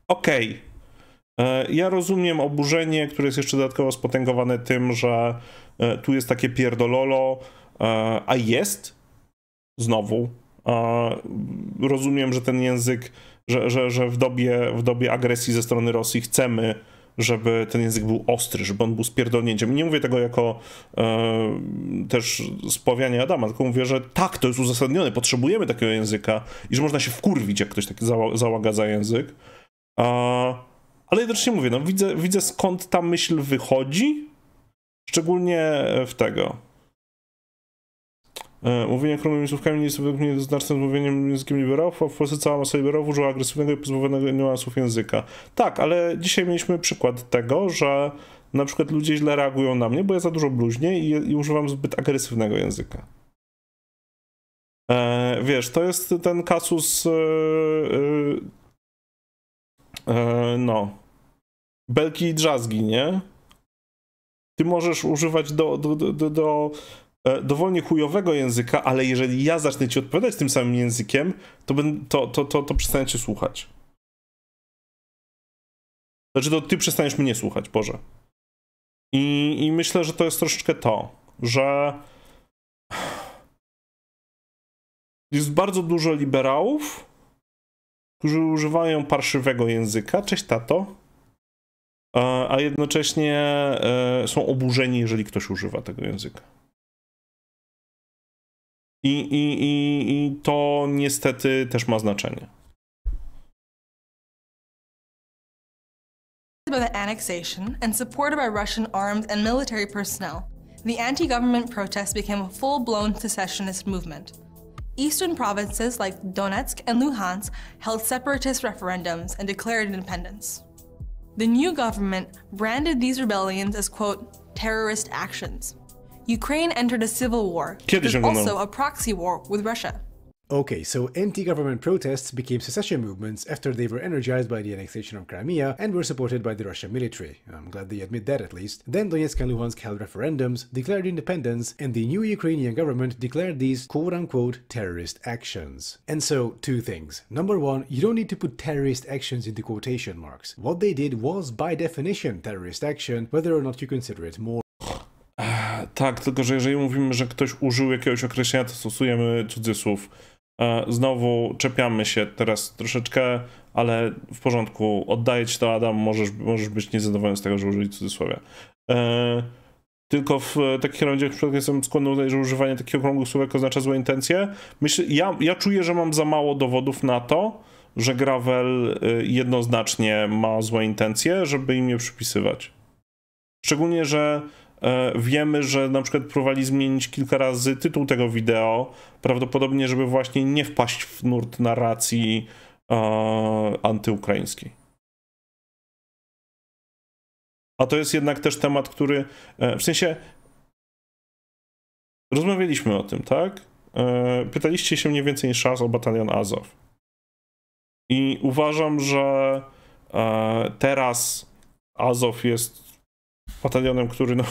okej. Okay E, ja rozumiem oburzenie, które jest jeszcze dodatkowo spotęgowane tym, że e, tu jest takie pierdololo, e, a jest znowu. Rozumiem, że ten język, że, że, że w, dobie, w dobie agresji ze strony Rosji chcemy żeby ten język był ostry, żeby on był spierdolnięciem. I nie mówię tego jako też spawianie Adama, tylko mówię, że tak, to jest uzasadnione, potrzebujemy takiego języka i że można się wkurwić, jak ktoś tak załaga za język. A, ale jednocześnie mówię, no widzę, widzę skąd ta myśl wychodzi, szczególnie w tego. E, mówienie kromnymi słówkami nie jest wyłącznie znacznym mówieniem językiem liberałów, a w Polsce cała masa liberałów używa agresywnego i pozbawionego niuansów języka. Tak, ale dzisiaj mieliśmy przykład tego, że na przykład ludzie źle reagują na mnie, bo ja za dużo bluźnię i, i używam zbyt agresywnego języka. E, wiesz, to jest ten kasus, e, e E, no, belki i drzazgi, nie? Ty możesz używać do, do, do, do e, dowolnie chujowego języka, ale jeżeli ja zacznę ci odpowiadać tym samym językiem, to, ben, to, to, to, to przestanę cię słuchać. Znaczy, to ty przestaniesz mnie słuchać, Boże. I, I myślę, że to jest troszeczkę to, że jest bardzo dużo liberałów, którzy używają parszywego języka, cześć tato, a jednocześnie e, są oburzeni, jeżeli ktoś używa tego języka. I, i, i, i to niestety też ma znaczenie. By the annexation and supported by Russian armed and military personnel, the anti government protests became a full blown secessionist movement. Eastern provinces like Donetsk and Luhansk held separatist referendums and declared independence. The new government branded these rebellions as, quote, terrorist actions. Ukraine entered a civil war, which also a proxy war with Russia. Okay, so anti-government protests became secession movements after they were energized by the annexation of Crimea and were supported by the Russian military. I'm glad they admit that at least. Then Donetsk and Luhansk held referendums, declared independence, and the new Ukrainian government declared these quote-unquote terrorist actions. And so, two things. Number one, you don't need to put terrorist actions into quotation marks. What they did was by definition terrorist action, whether or not you consider it more *sighs* Tak, tylko że jeżeli mówimy, że ktoś użył jakiegoś określenia, to stosujemy cudzysłów. E, znowu czepiamy się teraz troszeczkę, ale w porządku, oddaję ci to Adam, możesz, możesz być niezadowolony z tego, że użyli cudzysłowia. E, tylko w e, takich razie jestem skłonny uznać, że używanie takich okrągłych słówek oznacza złe intencje. Myślę, ja, ja czuję, że mam za mało dowodów na to, że Gravel jednoznacznie ma złe intencje, żeby im je przypisywać. Szczególnie, że E, wiemy, że na przykład próbowali zmienić kilka razy tytuł tego wideo, prawdopodobnie, żeby właśnie nie wpaść w nurt narracji e, antyukraińskiej. A to jest jednak też temat, który e, w sensie rozmawialiśmy o tym, tak? E, pytaliście się mniej więcej niż raz o batalion Azov. I uważam, że e, teraz Azov jest batalionem, który no,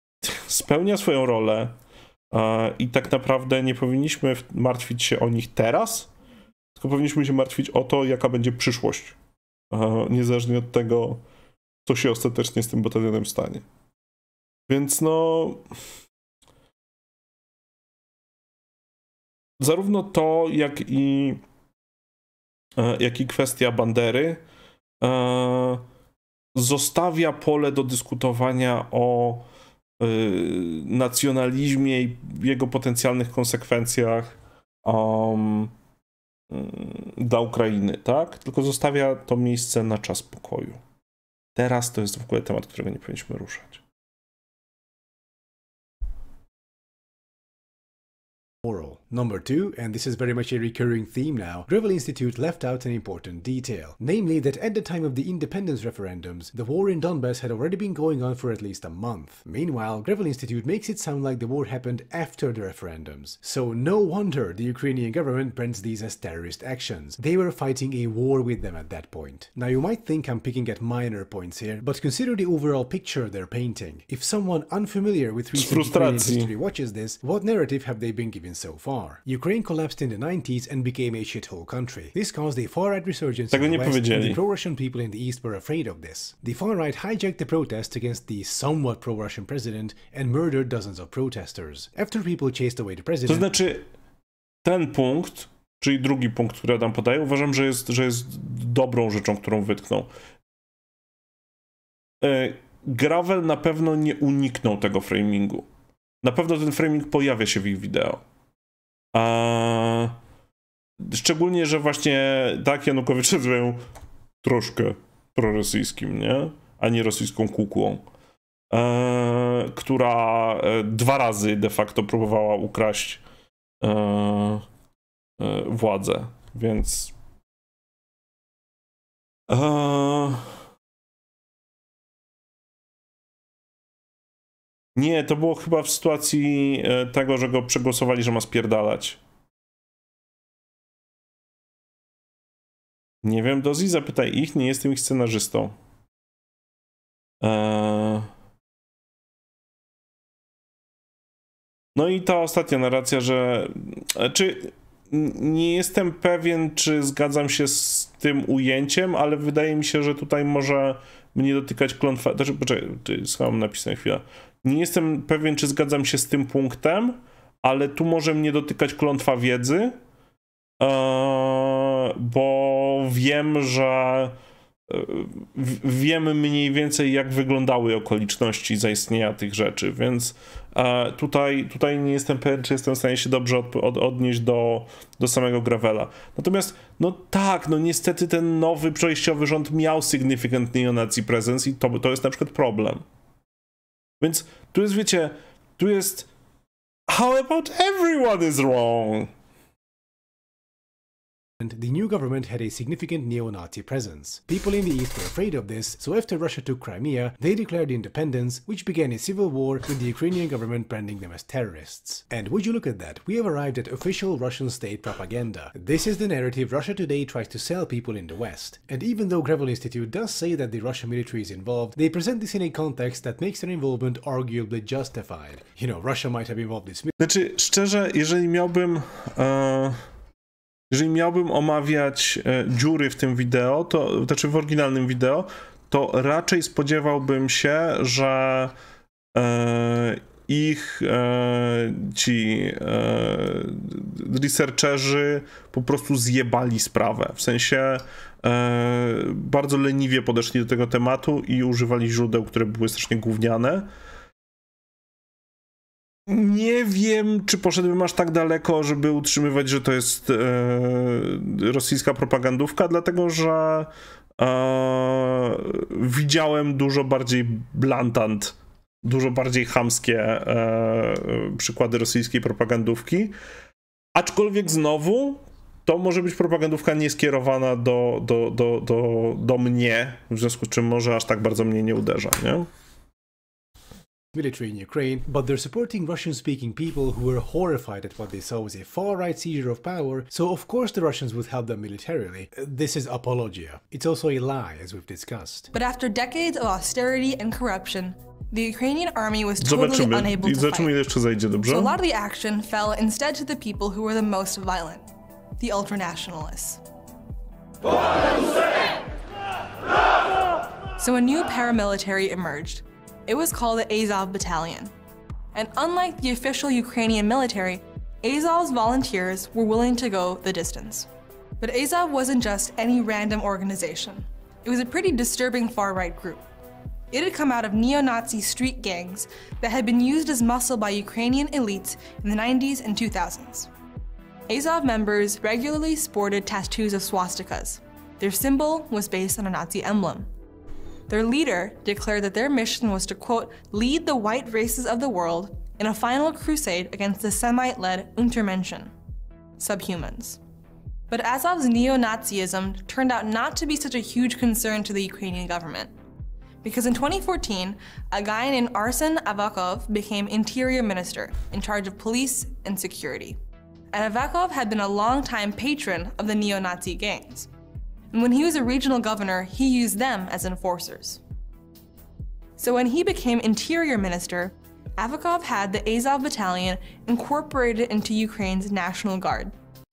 *laughs* spełnia swoją rolę i tak naprawdę nie powinniśmy martwić się o nich teraz, tylko powinniśmy się martwić o to, jaka będzie przyszłość. Niezależnie od tego, co się ostatecznie z tym batalionem stanie. Więc no. Zarówno to, jak i, e, jak i kwestia bandery. E, zostawia pole do dyskutowania o y, nacjonalizmie i jego potencjalnych konsekwencjach um, y, dla Ukrainy, tak? Tylko zostawia to miejsce na czas pokoju. Teraz to jest w ogóle temat, którego nie powinniśmy ruszać. Oral. Number 2, and this is very much a recurring theme now, Grevel Institute left out an important detail, namely that at the time of the independence referendums, the war in Donbass had already been going on for at least a month. Meanwhile, Grevel Institute makes it sound like the war happened after the referendums. So no wonder the Ukrainian government brands these as terrorist actions. They were fighting a war with them at that point. Now you might think I'm picking at minor points here, but consider the overall picture they're painting. If someone unfamiliar with recent Ukrainian history watches this, what narrative have they been given so far? Ukraina Ukraine collapsed in the 90s and became a shithole country. This caused a far-right resurgence Tego in the West, powiedzieli. and the pro-Russian people in the East were afraid of this. The far-right hijacked the against the somewhat pro-Russian president and murdered dozens of protesters. After people chased away the president... To znaczy, ten punkt, czyli drugi punkt, który Adam podaje, uważam, że jest, że jest dobrą rzeczą, którą wytknął. E, Gravel na pewno nie uniknął tego framingu. Na pewno ten framing pojawia się w ich wideo. A... Szczególnie, że właśnie tak Janukowicz nazywają troszkę prorosyjskim, nie? A nie rosyjską kukłą. E, która e, dwa razy de facto próbowała ukraść e, e, władzę, więc. E, Nie, to było chyba w sytuacji e, tego, że go przegłosowali, że ma spierdalać. Nie wiem, Dozi, zapytaj ich, nie jestem ich scenarzystą. Eee... No i ta ostatnia narracja, że. E, czy nie jestem pewien, czy zgadzam się z tym ujęciem, ale wydaje mi się, że tutaj może mnie dotykać klątwa. Znaczy, poczekaj, schowam napis na chwilę. Nie jestem pewien, czy zgadzam się z tym punktem, ale tu może mnie dotykać klątwa wiedzy, e, bo wiem, że e, wiemy mniej więcej, jak wyglądały okoliczności zaistnienia tych rzeczy, więc e, tutaj, tutaj nie jestem pewien, czy jestem w stanie się dobrze od, od, odnieść do, do samego Gravela. Natomiast, no tak, no niestety ten nowy przejściowy rząd miał significant neonazi presence i to, to jest na przykład problem. Więc tu jest, wiecie, tu jest How about everyone is wrong? happened, the new government had a significant neo-Nazi presence. People in the East were afraid of this, so after Russia took Crimea, they declared independence, which began a civil war with the Ukrainian government branding them as terrorists. And would you look at that, we have arrived at official Russian state propaganda. This is the narrative Russia today tries to sell people in the West. And even though Gravel Institute does say that the Russian military is involved, they present this in a context that makes their involvement arguably justified. You know, Russia might have involved this... Znaczy, szczerze, jeżeli miałbym... Uh... jeżeli miałbym omawiać e, dziury w tym wideo, to znaczy w oryginalnym wideo, to raczej spodziewałbym się, że e, ich e, ci e, researcherzy po prostu zjebali sprawę. W sensie e, bardzo leniwie podeszli do tego tematu i używali źródeł, które były strasznie gówniane nie wiem, czy poszedłbym aż tak daleko, żeby utrzymywać, że to jest e, rosyjska propagandówka, dlatego że e, widziałem dużo bardziej blantant, dużo bardziej chamskie e, przykłady rosyjskiej propagandówki. Aczkolwiek znowu to może być propagandówka nieskierowana do, do, do, do, do mnie, w związku z czym może aż tak bardzo mnie nie uderza, nie? military in Ukraine, but they're supporting Russian-speaking people who were horrified at what they saw was a far-right seizure of power, so of course the Russians would help them militarily. This is apologia. It's also a lie, as we've discussed. But after decades of austerity and corruption, the Ukrainian army was totally unable to fight. So a lot of the action fell instead to the people who were the most violent, the ultranationalists. So a new paramilitary emerged, it was called the Azov Battalion. And unlike the official Ukrainian military, Azov's volunteers were willing to go the distance. But Azov wasn't just any random organization. It was a pretty disturbing far-right group. It had come out of neo-Nazi street gangs that had been used as muscle by Ukrainian elites in the 90s and 2000s. Azov members regularly sported tattoos of swastikas. Their symbol was based on a Nazi emblem. Their leader declared that their mission was to, quote, lead the white races of the world in a final crusade against the Semite led Untermenschen, subhumans. But Azov's neo Nazism turned out not to be such a huge concern to the Ukrainian government. Because in 2014, a guy named Arsen Avakov became interior minister, in charge of police and security. And Avakov had been a longtime patron of the neo Nazi gangs. And when he was a regional governor, he used them as enforcers. So when he became interior minister, Avakov had the Azov battalion incorporated into Ukraine's National Guard.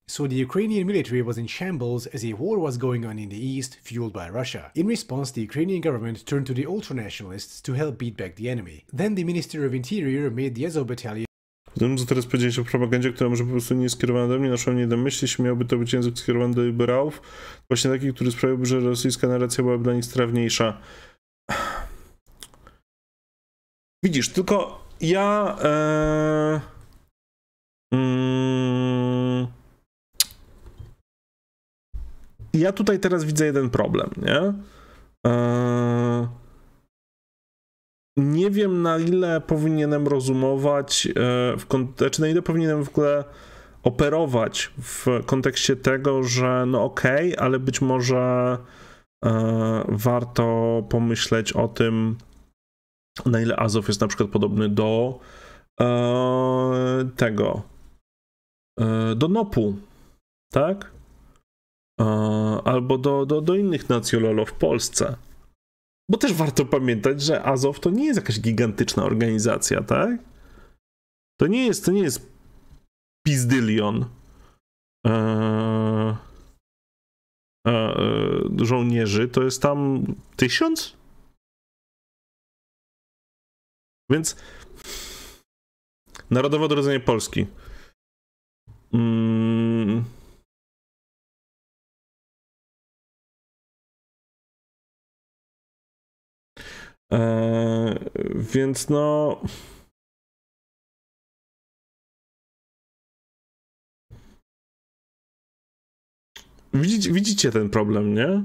So the Ukrainian military was in shambles as a war was going on in the east, fueled by Russia. In response, the Ukrainian government turned to the ultranationalists to help beat back the enemy. Then the Minister of Interior made the Azov battalion Po tym, co teraz powiedziałeś o propagandzie, która może po prostu nie jest skierowana do mnie, nasza mnie do myśli, jeśli miałby to być język skierowany do liberałów, właśnie taki, który sprawiłby, że rosyjska narracja byłaby dla nich strawniejsza. Widzisz, tylko ja... Ee, mm, ja tutaj teraz widzę jeden problem, nie? Eee, nie wiem na ile powinienem rozumować, e, w znaczy, na ile powinienem w ogóle operować w kontekście tego, że no okej, okay, ale być może e, warto pomyśleć o tym, na ile Azow jest na przykład podobny do e, tego, e, do NOP-u, tak? E, albo do, do, do innych nacjololo w Polsce. Bo też warto pamiętać, że Azow to nie jest jakaś gigantyczna organizacja, tak? To nie jest, to nie jest pizdylion eee, żołnierzy, to jest tam tysiąc? Więc Narodowe Odrodzenie Polski. Mm E, więc no. Widzicie, widzicie ten problem, nie?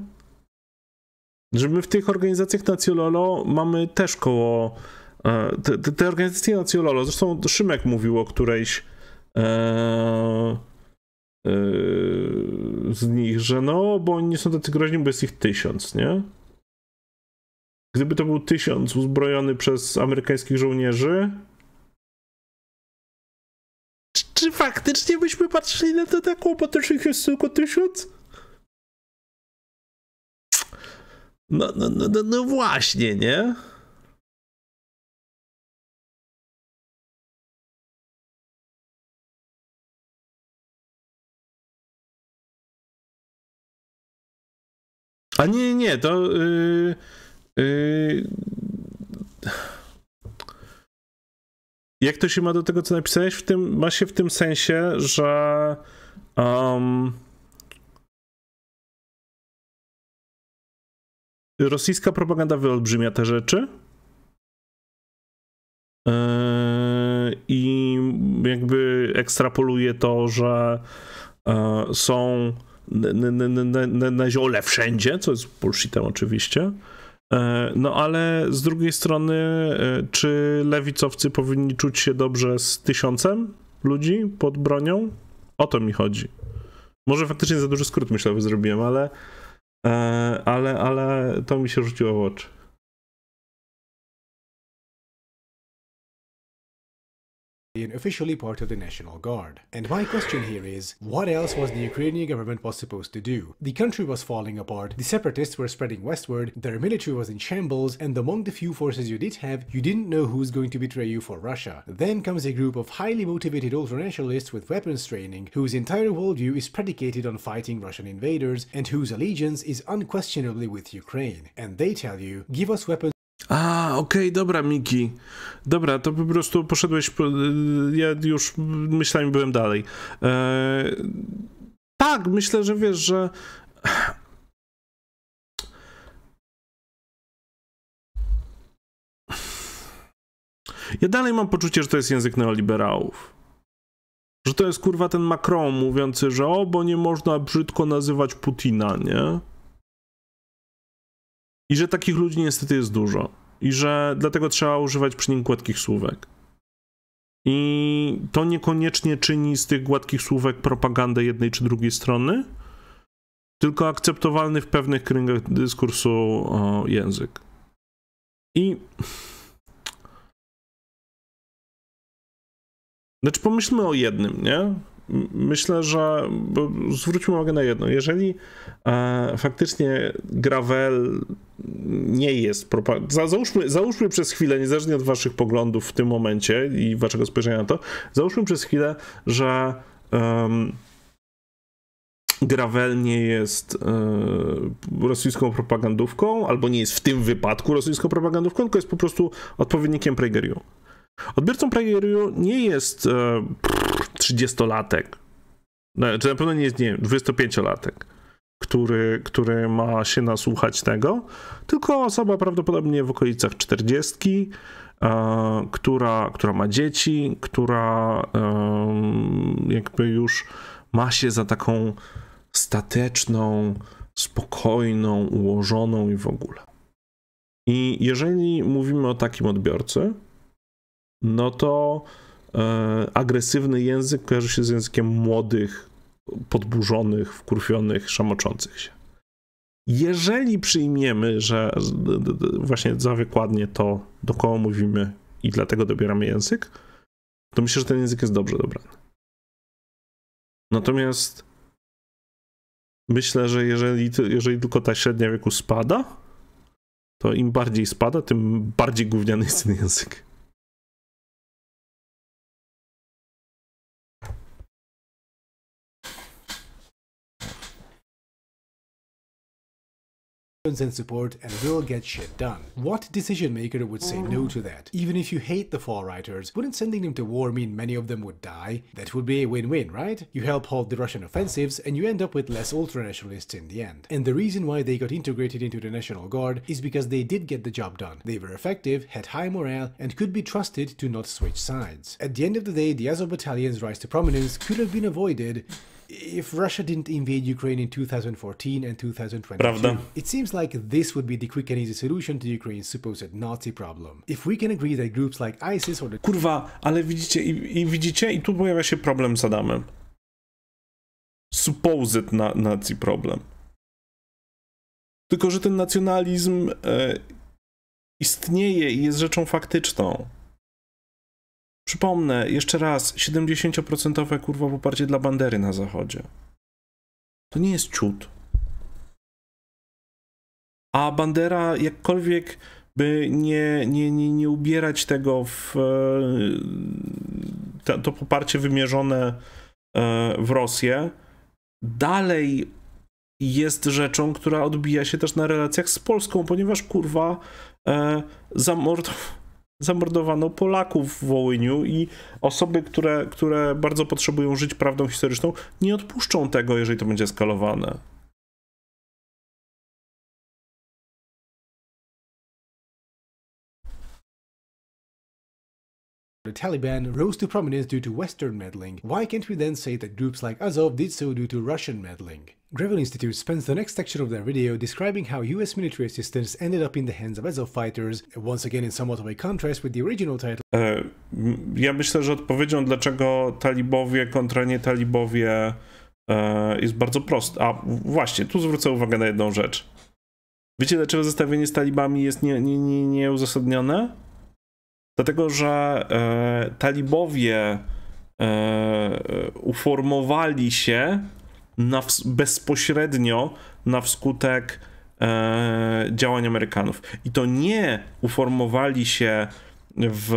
Że my w tych organizacjach Nacjololo mamy też koło. E, te, te, organizacje Nacjololo, zresztą Szymek mówił o którejś. E, e, z nich, że no, bo oni nie są tacy groźni, bo jest ich tysiąc, nie? Gdyby to był tysiąc uzbrojony przez amerykańskich żołnierzy, czy faktycznie byśmy patrzyli na to tak łopatycznych jest tylko tysiąc? No, no, no, no, no właśnie, nie? A nie, nie, to... Yy... Yy, jak to się ma do tego, co napisałeś? W tym, ma się w tym sensie, że um... rosyjska propaganda wyolbrzymia te rzeczy. Yy, I jakby ekstrapoluje to, że yy, są na, ziole wszędzie, co jest bullshitem oczywiście. E, no ale z drugiej strony, e, czy lewicowcy powinni czuć się dobrze z tysiącem ludzi pod bronią? O to mi chodzi. Może faktycznie za duży skrót myślałem, zrobiłem, ale, e, ale, ale to mi się rzuciło w oczy. and officially part of the National Guard. And my question here is, what else was the Ukrainian government was supposed to do? The country was falling apart, the separatists were spreading westward, their military was in shambles, and among the few forces you did have, you didn't know who's going to betray you for Russia. Then comes a group of highly motivated ultranationalists with weapons training, whose entire worldview is predicated on fighting Russian invaders, and whose allegiance is unquestionably with Ukraine. And they tell you, give us weapons A, okej, okay, dobra, Miki. Dobra, to po prostu poszedłeś. Po, y, ja już myślałem, byłem dalej. E, tak, myślę, że wiesz, że. Ja dalej mam poczucie, że to jest język neoliberałów. Że to jest kurwa ten Macron mówiący, że o, bo nie można brzydko nazywać Putina, nie? I że takich ludzi niestety jest dużo. I że dlatego trzeba używać przy nim gładkich słówek. I to niekoniecznie czyni z tych gładkich słówek propagandę jednej czy drugiej strony, tylko akceptowalny w pewnych kręgach dyskursu język. I. Znaczy, pomyślmy o jednym, nie? myślę, że zwróćmy uwagę na jedno. Jeżeli e, faktycznie Gravel nie jest Za, załóżmy, załóżmy przez chwilę, niezależnie od waszych poglądów w tym momencie i waszego spojrzenia na to, załóżmy przez chwilę, że Gravel nie jest e, rosyjską propagandówką, albo nie jest w tym wypadku rosyjską propagandówką, tylko jest po prostu odpowiednikiem Prageru. Odbiorcą Prageru nie jest. Y, 30-latek, znaczy no, na pewno nie jest, nie wiem, 25-latek, który, który ma się nasłuchać tego, tylko osoba prawdopodobnie w okolicach 40, e, która, która ma dzieci, która e, jakby już ma się za taką stateczną, spokojną, ułożoną i w ogóle. I jeżeli mówimy o takim odbiorcy, no to E, agresywny język kojarzy się z językiem młodych, podburzonych, wkurwionych, szamoczących się. Jeżeli przyjmiemy, że właśnie zawykładnie to, do kogo mówimy i dlatego dobieramy język, to myślę, że ten język jest dobrze dobrany. Natomiast myślę, że jeżeli, jeżeli tylko ta średnia wieku spada, to im bardziej spada, tym bardziej gówniany jest ten język. and support and will get shit done. What decision maker would say no to that? Even if you hate the far-righters, wouldn't sending them to war mean many of them would die? That would be a win-win, right? You help halt the Russian offensives and you end up with less ultranationalists in the end. And the reason why they got integrated into the National Guard is because they did get the job done. They were effective, had high morale, and could be trusted to not switch sides. At the end of the day, the Azov battalions rise to prominence could have been avoided If Russia didn't invade Ukraine in 2014 and 2022, Prawda. it seems like this would be the quick and easy solution to Ukraine's supposed Nazi problem. If we can agree that groups like ISIS or the... Kurwa, ale widzicie i, i widzicie i tu pojawia się problem z Adamem. Supposed na, Nazi problem. Tylko, że ten nacjonalizm e, istnieje i jest rzeczą faktyczną. Przypomnę jeszcze raz, 70% kurwa poparcie dla bandery na zachodzie. To nie jest ciut. A bandera, jakkolwiek by nie, nie, nie, nie ubierać tego w e, to, to poparcie wymierzone e, w Rosję, dalej jest rzeczą, która odbija się też na relacjach z Polską, ponieważ kurwa e, zamordował zamordowano Polaków w Wołyniu i osoby, które, które bardzo potrzebują żyć prawdą historyczną, nie odpuszczą tego, jeżeli to będzie eskalowane. The Taliban rose to prominence due to Western meddling. Why can't we then say that groups like Azov did so due to Russian meddling? Gravel Institute spends the next section of their video describing how US military assistance ended up in the hands of ESO fighters, once again in somewhat of a contrast with the original title. E, ja myślę, że odpowiedzią dlaczego talibowie kontra nie talibowie e, jest bardzo prosta. A właśnie, tu zwrócę uwagę na jedną rzecz. Wiecie dlaczego zestawienie z talibami jest nieuzasadnione? Nie, nie, nie Dlatego, że e, talibowie e, e uformowali się na, bezpośrednio na wskutek e, działań Amerykanów. I to nie uformowali się w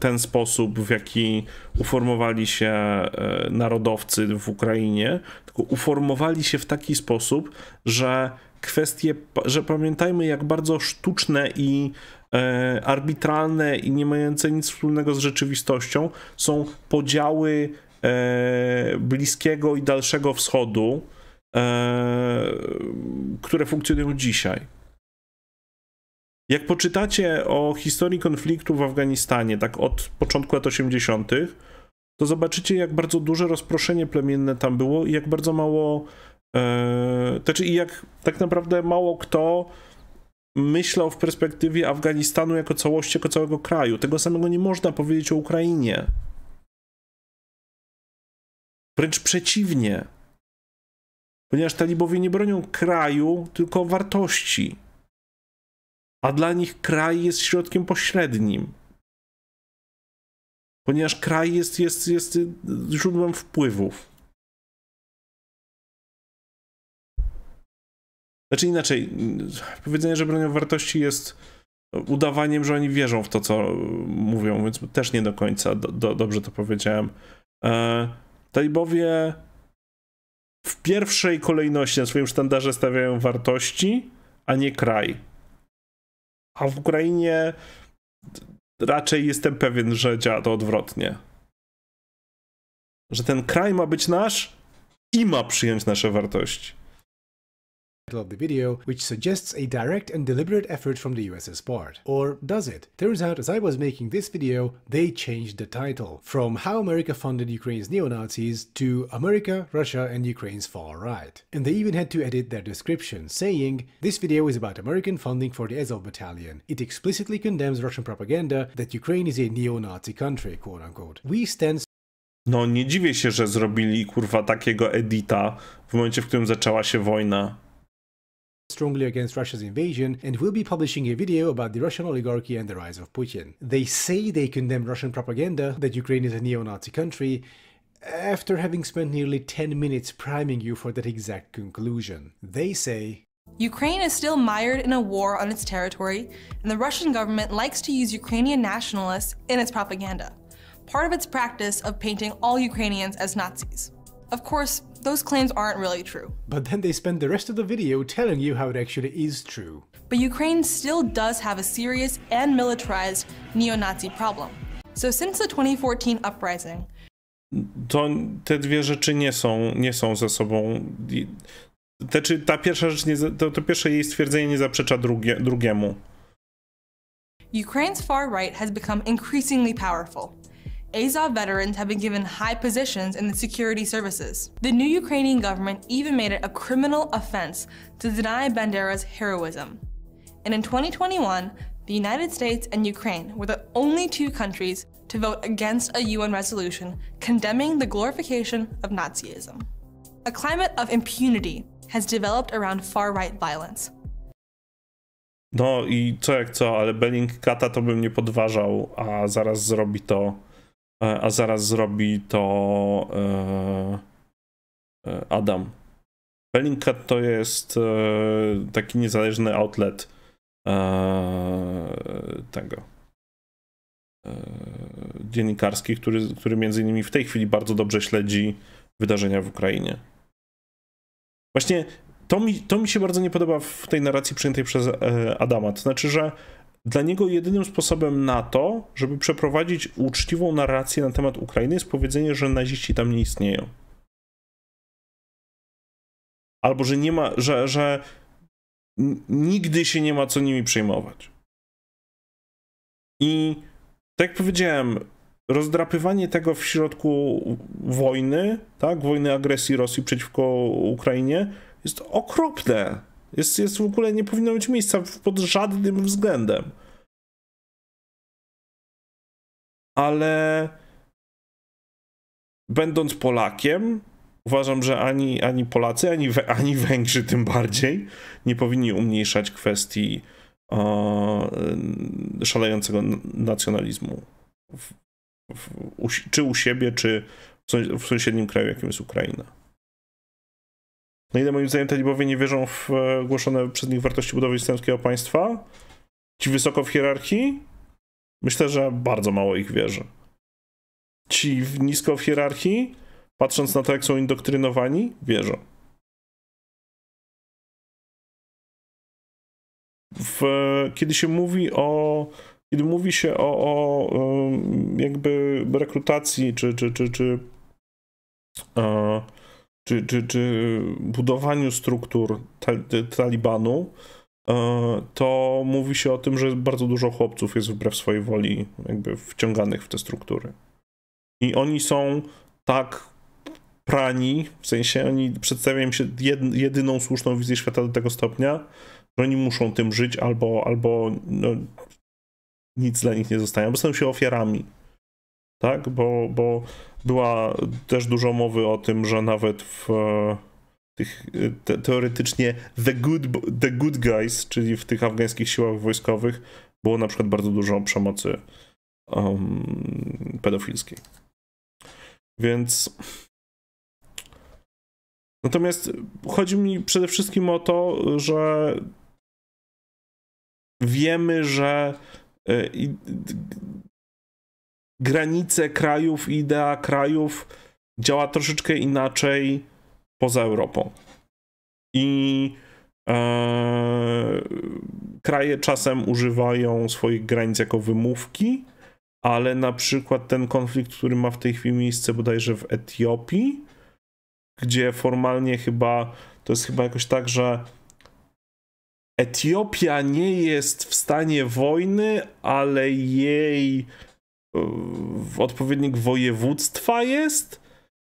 ten sposób, w jaki uformowali się e, narodowcy w Ukrainie, tylko uformowali się w taki sposób, że kwestie, że pamiętajmy, jak bardzo sztuczne i e, arbitralne i nie mające nic wspólnego z rzeczywistością są podziały E, Bliskiego i Dalszego Wschodu, e, które funkcjonują dzisiaj. Jak poczytacie o historii konfliktu w Afganistanie, tak od początku lat 80., to zobaczycie, jak bardzo duże rozproszenie plemienne tam było i jak bardzo mało, yy, znaczy i jak tak naprawdę mało kto myślał w perspektywie Afganistanu jako całości, jako całego kraju. Tego samego nie można powiedzieć o Ukrainie. Wręcz przeciwnie, ponieważ talibowie nie bronią kraju, tylko wartości. A dla nich kraj jest środkiem pośrednim. Ponieważ kraj jest, jest, jest źródłem wpływów. Znaczy inaczej, powiedzenie, że bronią wartości jest udawaniem, że oni wierzą w to, co mówią, więc też nie do końca do, do, dobrze to powiedziałem. E talibowie w pierwszej kolejności na swoim sztandarze stawiają wartości, a nie kraj. A w Ukrainie raczej jestem pewien, że działa to odwrotnie. Że ten kraj ma być nasz i ma przyjąć nasze wartości. of the video, which suggests a direct and deliberate effort from the US's part. Or does it? Turns out as I was making this video, they changed the title from How America Funded Ukraine's Neo-Nazis to America, Russia and Ukraine's Far Right. And they even had to edit their description, saying, this video is about American funding for the Azov Battalion. It explicitly condemns Russian propaganda that Ukraine is a neo-Nazi country, quote-unquote. We stand No, nie dziwię się, że zrobili kurwa takiego edita w momencie, w którym zaczęła się wojna strongly against Russia's invasion and will be publishing a video about the Russian oligarchy and the rise of Putin. They say they condemn Russian propaganda that Ukraine is a neo-Nazi country, after having spent nearly 10 minutes priming you for that exact conclusion. They say, Ukraine is still mired in a war on its territory, and the Russian government likes to use Ukrainian nationalists in its propaganda, part of its practice of painting all Ukrainians as Nazis. Of course, those claims aren't really true. But then they spend the rest of the video telling you how it actually is true. But Ukraine still does have a serious and militarized neo-Nazi problem. So since the 2014 uprising, to te dwie rzeczy nie są, nie są ze sobą. Te, czy ta pierwsza rzecz nie, to, to pierwsze jej stwierdzenie nie zaprzecza drugie, drugiemu. Ukraine's far right has become increasingly powerful. Azov veterans have been given high positions in the security services. The new Ukrainian government even made it a criminal offense to deny Bandera's heroism. And in 2021, the United States and Ukraine were the only two countries to vote against a UN resolution condemning the glorification of Nazism. A climate of impunity has developed around far-right violence, No i co jak co, ale Belling to bym nie podważał, a zaraz zrobi to E, a zaraz zrobi to e, e, Adam. Bellingcat to jest taki niezależny outlet tego dziennikarski, który, który między innymi w tej chwili bardzo dobrze śledzi wydarzenia w Ukrainie. Właśnie to mi, to mi się bardzo nie podoba w tej narracji przyjętej przez Adama. To znaczy, że dla niego jedynym sposobem na to, żeby przeprowadzić uczciwą narrację na temat Ukrainy, jest powiedzenie, że naziści tam nie istnieją. Albo że nie ma, że, że nigdy się nie ma co nimi przejmować. I tak jak powiedziałem, rozdrapywanie tego w środku wojny, tak, wojny agresji Rosji przeciwko Ukrainie, jest okropne. Jest, jest w ogóle, nie powinno mieć miejsca pod żadnym względem. Ale będąc Polakiem, uważam, że ani, ani Polacy, ani, *laughs* ani Węgrzy tym bardziej nie powinni umniejszać kwestii o, e, szalejącego nacjonalizmu. W, w, u, czy u siebie, czy w, sąsiednim kraju, jakim jest Ukraina. Na no ile moim zdaniem talibowie nie wierzą w e, głoszone przez nich wartości budowy islamskiego państwa? Ci wysoko w hierarchii? Myślę, że bardzo mało ich wierzy. Ci nisko w hierarchii, patrząc na to, jak są indoktrynowani, wierzą. W, e, kiedy się mówi o kiedy mówi się o, o, e, jakby rekrutacji czy, czy, czy, czy czy, czy, czy budowaniu struktur tal Talibanu, e, to mówi się o tym, że bardzo dużo chłopców jest wbrew swojej woli jakby wciąganych w te struktury. I oni są tak prani, w sensie oni przedstawiają się jedyną słuszną wizję świata do tego stopnia, że oni muszą tym żyć albo, albo no, nic dla nich nie zostaje, bo są się ofiarami tak? Bo, bo była też dużo mowy o tym, że nawet w e, tych e, te, teoretycznie the good, the good guys, czyli w tych afgańskich siłach wojskowych, było na przykład bardzo dużo przemocy um, pedofilskiej. Więc. Natomiast chodzi mi przede wszystkim o to, że wiemy, że e, granice krajów, idea krajów działa troszeczkę inaczej poza Europą. I e, kraje czasem używają swoich granic jako wymówki, ale na przykład ten konflikt, który ma w tej chwili miejsce bodajże w Etiopii, gdzie formalnie chyba to jest chyba jakoś tak, że Etiopia nie jest w stanie wojny, ale jej odpowiednik województwa jest.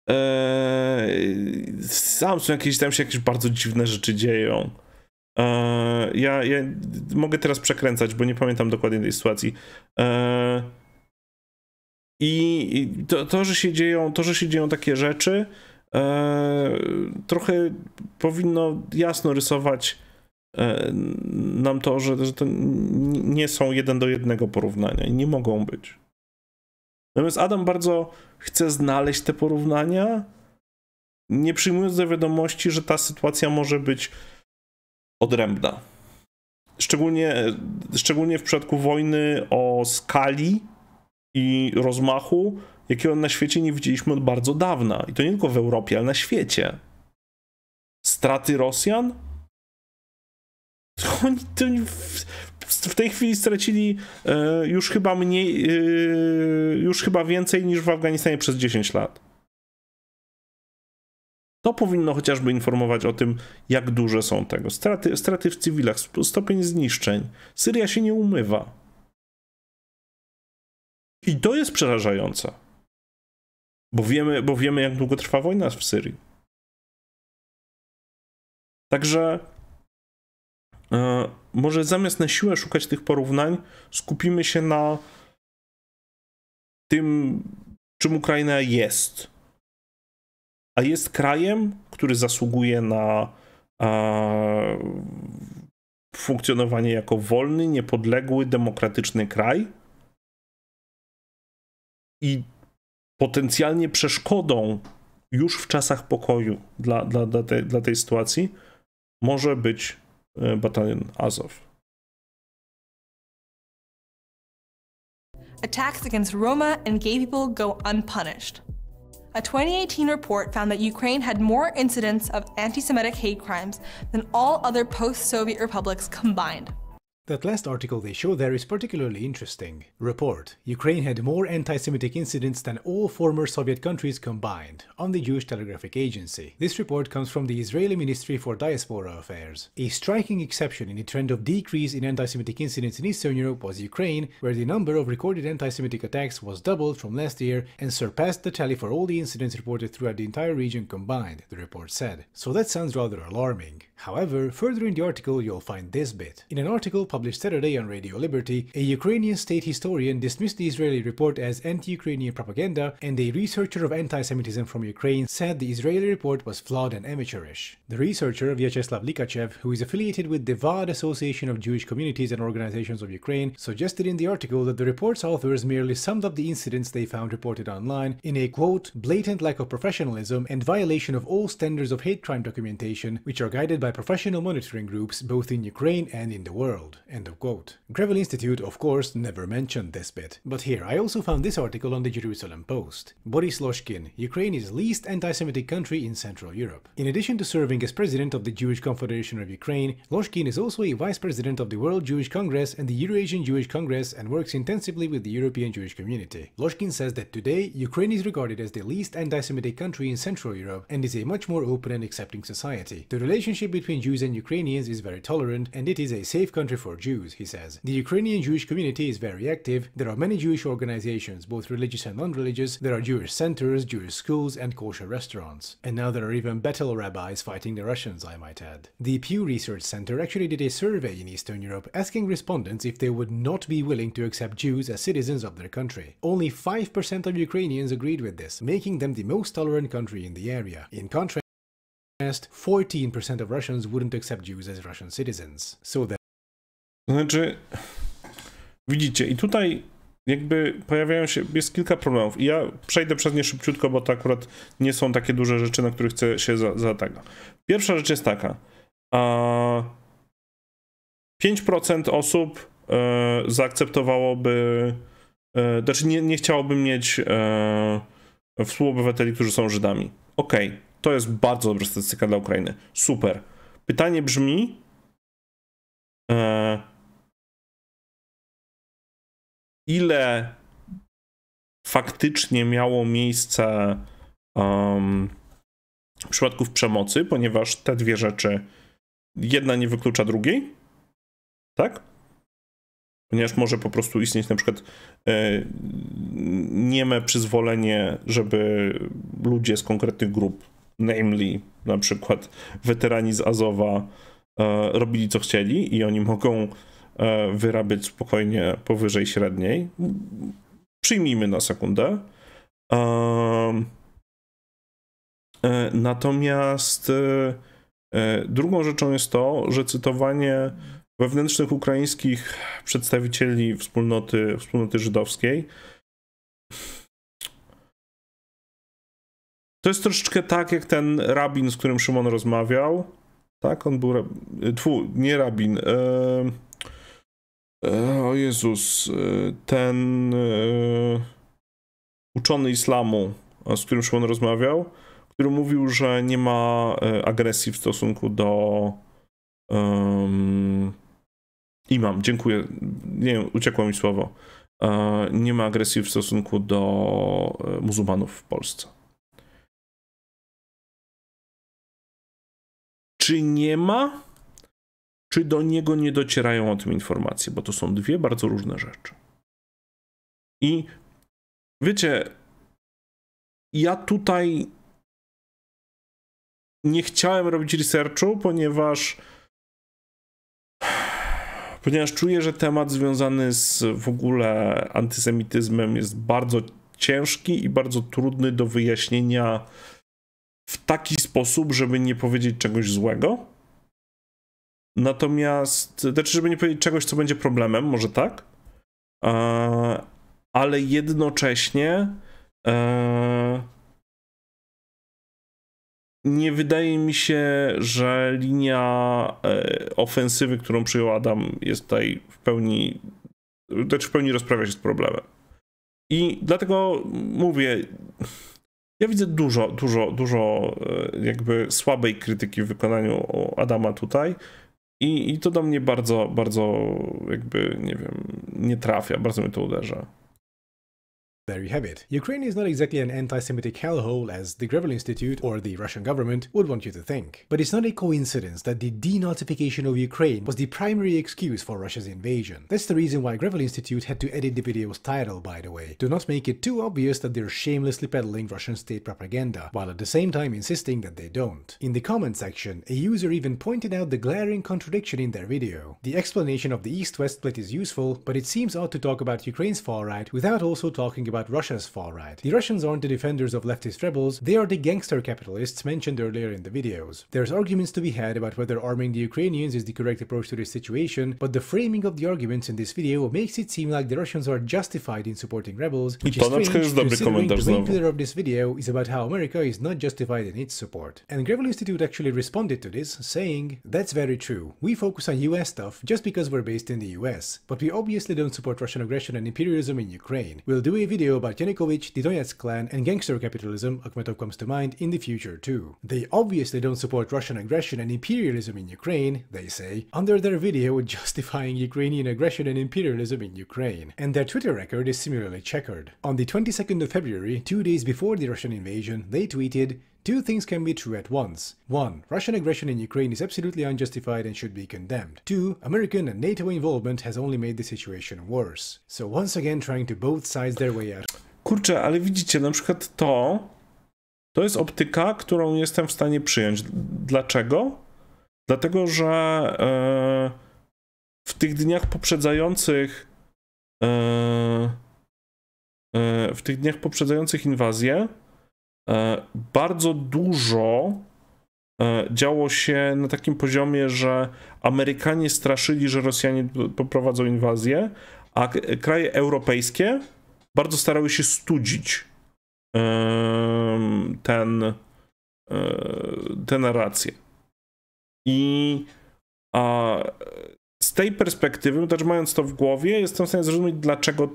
Eee, sam są jakieś, tam się jakieś bardzo dziwne rzeczy dzieją. Eee, ja, ja, mogę teraz przekręcać, bo nie pamiętam dokładnie tej sytuacji. Eee, I to, to, że się dzieją, to, że się dzieją takie rzeczy, e, trochę powinno jasno rysować e, nam to, że, że to nie są jeden do jednego porównania nie mogą być. Natomiast Adam bardzo chce znaleźć te porównania, nie przyjmując do wiadomości, że ta sytuacja może być odrębna. Szczególnie, szczególnie w przypadku wojny o skali i rozmachu, jakiego na świecie nie widzieliśmy od bardzo dawna. I to nie tylko w Europie, ale na świecie. Straty Rosjan? To oni, to w tej chwili stracili e, już chyba mniej, e, już chyba więcej niż w Afganistanie przez 10 lat. To powinno chociażby informować o tym, jak duże są tego. Straty, straty w cywilach, stopień zniszczeń. Syria się nie umywa. I to jest przerażające. Bo wiemy, bo wiemy, jak długo trwa wojna w Syrii. Także e, może zamiast na siłę szukać tych porównań, skupimy się na tym, czym Ukraina jest. A jest krajem, który zasługuje na e, funkcjonowanie jako wolny, niepodległy, demokratyczny kraj. I potencjalnie przeszkodą już w czasach pokoju dla, dla, dla, te, dla tej sytuacji może być battalion Azov. Attacks against Roma and gay people go unpunished. A 2018 report found that Ukraine had more incidents of anti Semitic hate crimes than all other post Soviet republics combined. That last article they show there is particularly interesting. Report. Ukraine had more anti-Semitic incidents than all former Soviet countries combined, on the Jewish Telegraphic Agency. This report comes from the Israeli Ministry for Diaspora Affairs. A striking exception in the trend of decrease in anti-Semitic incidents in Eastern Europe was Ukraine, where the number of recorded anti-Semitic attacks was doubled from last year and surpassed the tally for all the incidents reported throughout the entire region combined, the report said. So that sounds rather alarming. However, further in the article you'll find this bit. In an article published Saturday on Radio Liberty, a Ukrainian state historian dismissed the Israeli report as anti-Ukrainian propaganda and a researcher of anti-Semitism from Ukraine said the Israeli report was flawed and amateurish. The researcher, Vyacheslav Likachev, who is affiliated with the VAD Association of Jewish Communities and Organizations of Ukraine, suggested in the article that the report's authors merely summed up the incidents they found reported online in a quote, blatant lack of professionalism and violation of all standards of hate crime documentation, which are guided by by professional monitoring groups both in Ukraine and in the world. End of quote. Gravel Institute, of course, never mentioned this bit. But here, I also found this article on the Jerusalem Post. Boris Loshkin, Ukraine is least anti-Semitic country in Central Europe. In addition to serving as president of the Jewish Confederation of Ukraine, Loshkin is also a vice president of the World Jewish Congress and the Eurasian Jewish Congress and works intensively with the European Jewish community. Loshkin says that today, Ukraine is regarded as the least anti-Semitic country in Central Europe and is a much more open and accepting society. The relationship between Jews and Ukrainians is very tolerant and it is a safe country for Jews, he says. The Ukrainian Jewish community is very active. There are many Jewish organizations, both religious and non-religious. There are Jewish centers, Jewish schools and kosher restaurants. And now there are even battle rabbis fighting the Russians, I might add. The Pew Research Center actually did a survey in Eastern Europe asking respondents if they would not be willing to accept Jews as citizens of their country. Only 5% of Ukrainians agreed with this, making them the most tolerant country in the area. In contrast, 14% of Russians wouldn't accept Jews as Russian citizens. So that... Znaczy, widzicie, i tutaj jakby pojawiają się, jest kilka problemów i ja przejdę przez nie szybciutko, bo to akurat nie są takie duże rzeczy, na których chcę się za, za Pierwsza rzecz jest taka, a 5% osób e, zaakceptowałoby, e, znaczy nie, nie chciałoby mieć e, współobywateli, którzy są Żydami. Okej, okay to jest bardzo dobra statystyka dla Ukrainy. Super. Pytanie brzmi. E, ile faktycznie miało miejsce um, przypadków przemocy, ponieważ te dwie rzeczy, jedna nie wyklucza drugiej, tak? Ponieważ może po prostu istnieć na przykład y, nieme przyzwolenie, żeby ludzie z konkretnych grup namely na przykład weterani z Azowa e, robili co chcieli i oni mogą e, wyrabiać spokojnie powyżej średniej. Przyjmijmy na sekundę. Ehm, e, natomiast e, e, drugą rzeczą jest to, że cytowanie wewnętrznych ukraińskich przedstawicieli wspólnoty, wspólnoty żydowskiej to jest troszeczkę tak, jak ten rabin, z którym Szymon rozmawiał. Tak, on był. Y, Tfu, nie rabin. E... o Jezus. Ten e... uczony islamu, z którym Szymon rozmawiał, który mówił, że nie ma agresji w stosunku do. Um... Imam, dziękuję. Nie wiem, uciekło mi słowo. Nie ma agresji w stosunku do muzułmanów w Polsce. czy nie ma, czy do niego nie docierają o tym informacje, bo to są dwie bardzo różne rzeczy. I wiecie, ja tutaj nie chciałem robić researchu, ponieważ ponieważ czuję, że temat związany z w ogóle antysemityzmem jest bardzo ciężki i bardzo trudny do wyjaśnienia w taki sposób, żeby nie powiedzieć czegoś złego. Natomiast, znaczy, żeby nie powiedzieć czegoś, co będzie problemem, może tak, e, ale jednocześnie e, nie wydaje mi się, że linia e, ofensywy, którą przyjął Adam, jest tutaj w pełni, znaczy w pełni rozprawia się z problemem. I dlatego mówię, ja widzę dużo, dużo, dużo e, jakby słabej krytyki w wykonaniu Adama tutaj. I, I to do mnie bardzo, bardzo jakby, nie wiem, nie trafia, bardzo mnie to uderza. There you have it. Ukraine is not exactly an anti-Semitic hellhole as the Grevel Institute or the Russian government would want you to think. But it's not a coincidence that the denazification of Ukraine was the primary excuse for Russia's invasion. That's the reason why Grevel Institute had to edit the video's title, by the way, to not make it too obvious that they're shamelessly peddling Russian state propaganda, while at the same time insisting that they don't. In the comment section, a user even pointed out the glaring contradiction in their video. The explanation of the East-West split is useful, but it seems odd to talk about Ukraine's far-right without also talking about about Russia's far right. The Russians aren't the defenders of leftist rebels, they are the gangster capitalists mentioned earlier in the videos. There's arguments to be had about whether arming the Ukrainians is the correct approach to this situation, but the framing of the arguments in this video makes it seem like the Russians are justified in supporting rebels, which is strange considering the main pillar of this video is about how America is not justified in its support. And Gravel Institute actually responded to this, saying, That's very true. We focus on US stuff just because we're based in the US, but we obviously don't support Russian aggression and imperialism in Ukraine. We'll do a video video about Yanukovych, the Donetsk clan and gangster capitalism Akhmetov comes to mind in the future too. They obviously don't support Russian aggression and imperialism in Ukraine, they say, under their video *laughs* justifying Ukrainian aggression and imperialism in Ukraine, and their Twitter record is similarly checkered. On the 22nd of February, two days before the Russian invasion, they tweeted, Two things can be true at once. 1. Russian aggression in Ukraine is absolutely unjustified and should be condemned. 2. American and NATO involvement has only made the situation worse. So once again trying to both sides their way out. Kurczę, ale widzicie, na przykład to... To jest optyka, którą jestem w stanie przyjąć. Dlaczego? Dlatego, że e, w tych dniach poprzedzających e, e, w tych dniach poprzedzających inwazję E, bardzo dużo e, działo się na takim poziomie, że Amerykanie straszyli, że Rosjanie poprowadzą inwazję, a kraje europejskie bardzo starały się studzić ten, e, tę narrację. I a z tej perspektywy, też mając to w głowie, jestem w stanie zrozumieć, dlaczego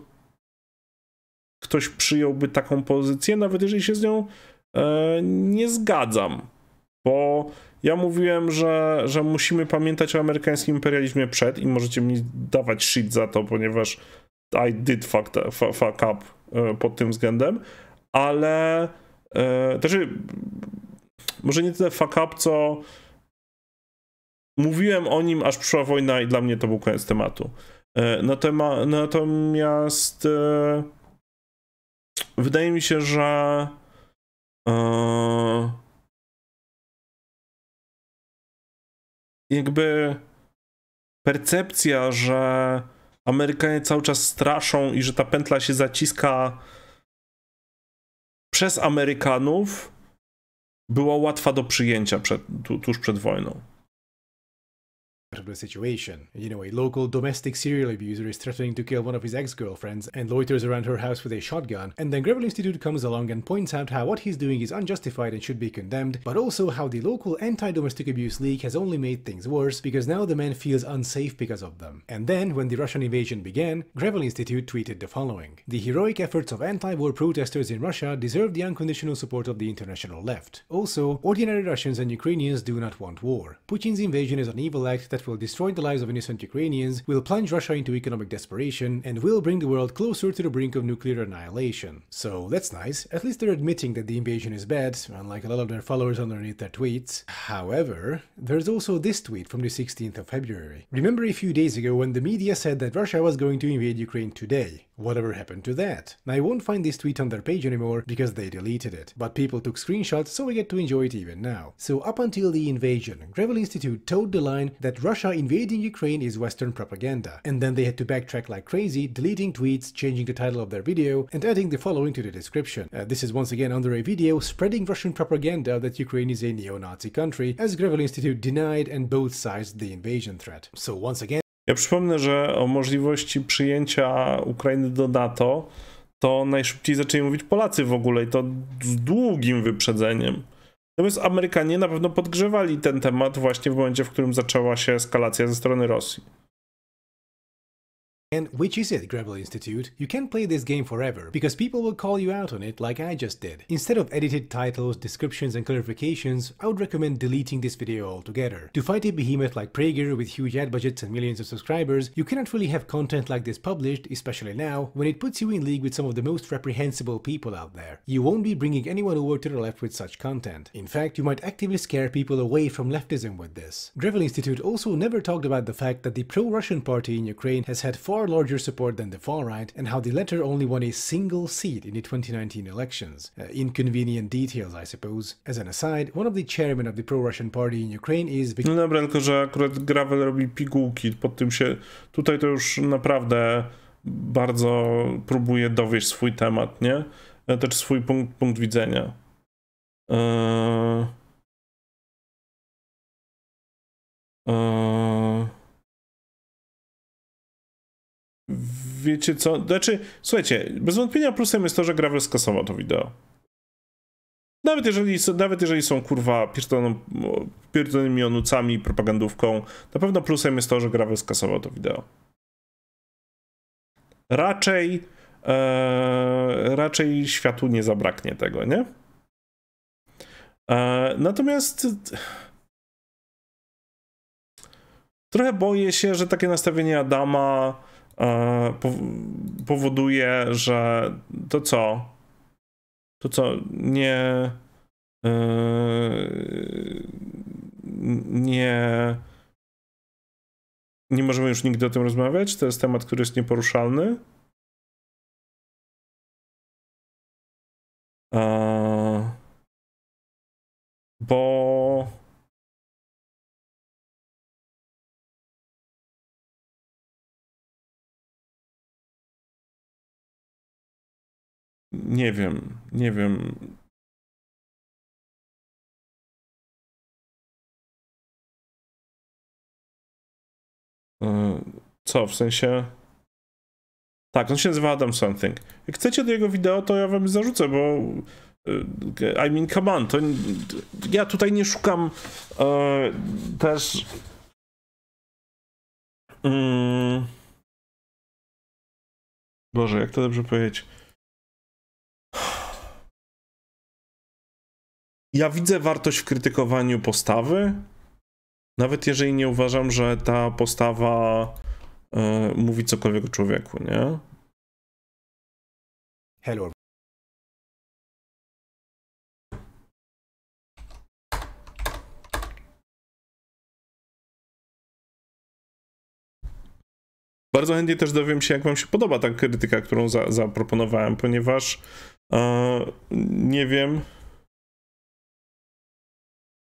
ktoś przyjąłby taką pozycję, nawet jeżeli się z nią e, nie zgadzam. Bo ja mówiłem, że, że musimy pamiętać o amerykańskim imperializmie przed i możecie mi dawać shit za to, ponieważ I did fuck, the, fuck up e, pod tym względem, ale też znaczy, może nie tyle fuck up, co mówiłem o nim, aż przyszła wojna i dla mnie to był koniec tematu. E, natomiast wydaje mi się, że. E, jakby percepcja, że Amerykanie cały czas straszą i że ta pętla się zaciska przez Amerykanów była łatwa do przyjęcia przed, tu, tuż przed wojną. of the situation. You know, a local domestic serial abuser is threatening to kill one of his ex-girlfriends and loiters around her house with a shotgun, and then Gravel Institute comes along and points out how what he's doing is unjustified and should be condemned, but also how the local anti-domestic abuse league has only made things worse because now the man feels unsafe because of them. And then, when the Russian invasion began, Gravel Institute tweeted the following. The heroic efforts of anti-war protesters in Russia deserve the unconditional support of the international left. Also, ordinary Russians and Ukrainians do not want war. Putin's invasion is an evil act that will destroy the lives of innocent Ukrainians, will plunge Russia into economic desperation, and will bring the world closer to the brink of nuclear annihilation. So that's nice, at least they're admitting that the invasion is bad, unlike a lot of their followers underneath their tweets. However, there's also this tweet from the 16th of February. Remember a few days ago when the media said that Russia was going to invade Ukraine today? Whatever happened to that? Now I won't find this tweet on their page anymore because they deleted it, but people took screenshots so we get to enjoy it even now. So up until the invasion, Gravel Institute towed the line that Russia Russia invading Ukraine is Western propaganda. And then they had to backtrack like crazy, deleting tweets, changing the title of their video, and adding the following to the description. Uh, this is once again under a video spreading Russian propaganda that Ukraine is a neo-Nazi country, as Gravel Institute denied and both sides the invasion threat. So once again... Ja przypomnę, że o możliwości przyjęcia Ukrainy do NATO to najszybciej zaczęli mówić Polacy w ogóle i to z długim wyprzedzeniem. Natomiast Amerykanie na pewno podgrzewali ten temat właśnie w momencie, w którym zaczęła się eskalacja ze strony Rosji. And which is it, Grevel Institute? You can't play this game forever, because people will call you out on it like I just did. Instead of edited titles, descriptions and clarifications, I would recommend deleting this video altogether. To fight a behemoth like Prager with huge ad budgets and millions of subscribers, you cannot really have content like this published, especially now, when it puts you in league with some of the most reprehensible people out there. You won't be bringing anyone over to the left with such content. In fact, you might actively scare people away from leftism with this. Grevel Institute also never talked about the fact that the pro-Russian party in Ukraine has had far far larger support than the far right, and how the latter only won a single seat in the 2019 elections. Uh, inconvenient details, I suppose. As an aside, one of the chairmen of the pro-Russian party in Ukraine is... No dobra, tylko że akurat Gravel robi pigułki, pod tym się... Tutaj to już naprawdę bardzo próbuje dowieść swój temat, nie? Też swój punkt, punkt widzenia. Eee... Eee... wiecie co, znaczy, słuchajcie, bez wątpienia plusem jest to, że gra skasował to wideo. Nawet jeżeli, nawet jeżeli są kurwa pierdolonymi onucami, propagandówką, na pewno plusem jest to, że gra skasował to wideo. Raczej, e, raczej światu nie zabraknie tego, nie? E, natomiast trochę boję się, że takie nastawienie Adama E, powoduje, że to co? To co nie. E, nie. Nie możemy już nigdy o tym rozmawiać. To jest temat, który jest nieporuszalny. E, bo nie wiem, nie wiem. E, co, w sensie... Tak, on się nazywa Adam Something. Jak chcecie do jego wideo, to ja wam zarzucę, bo e, i mean, come on, to ja tutaj nie szukam e, też mm, Boże, jak to dobrze powiedzieć? ja widzę wartość w krytykowaniu postawy, nawet jeżeli nie uważam, że ta postawa e, mówi cokolwiek o człowieku, nie? Hello. Bardzo chętnie też dowiem się, jak Wam się podoba ta krytyka, którą za, zaproponowałem, ponieważ e, nie wiem.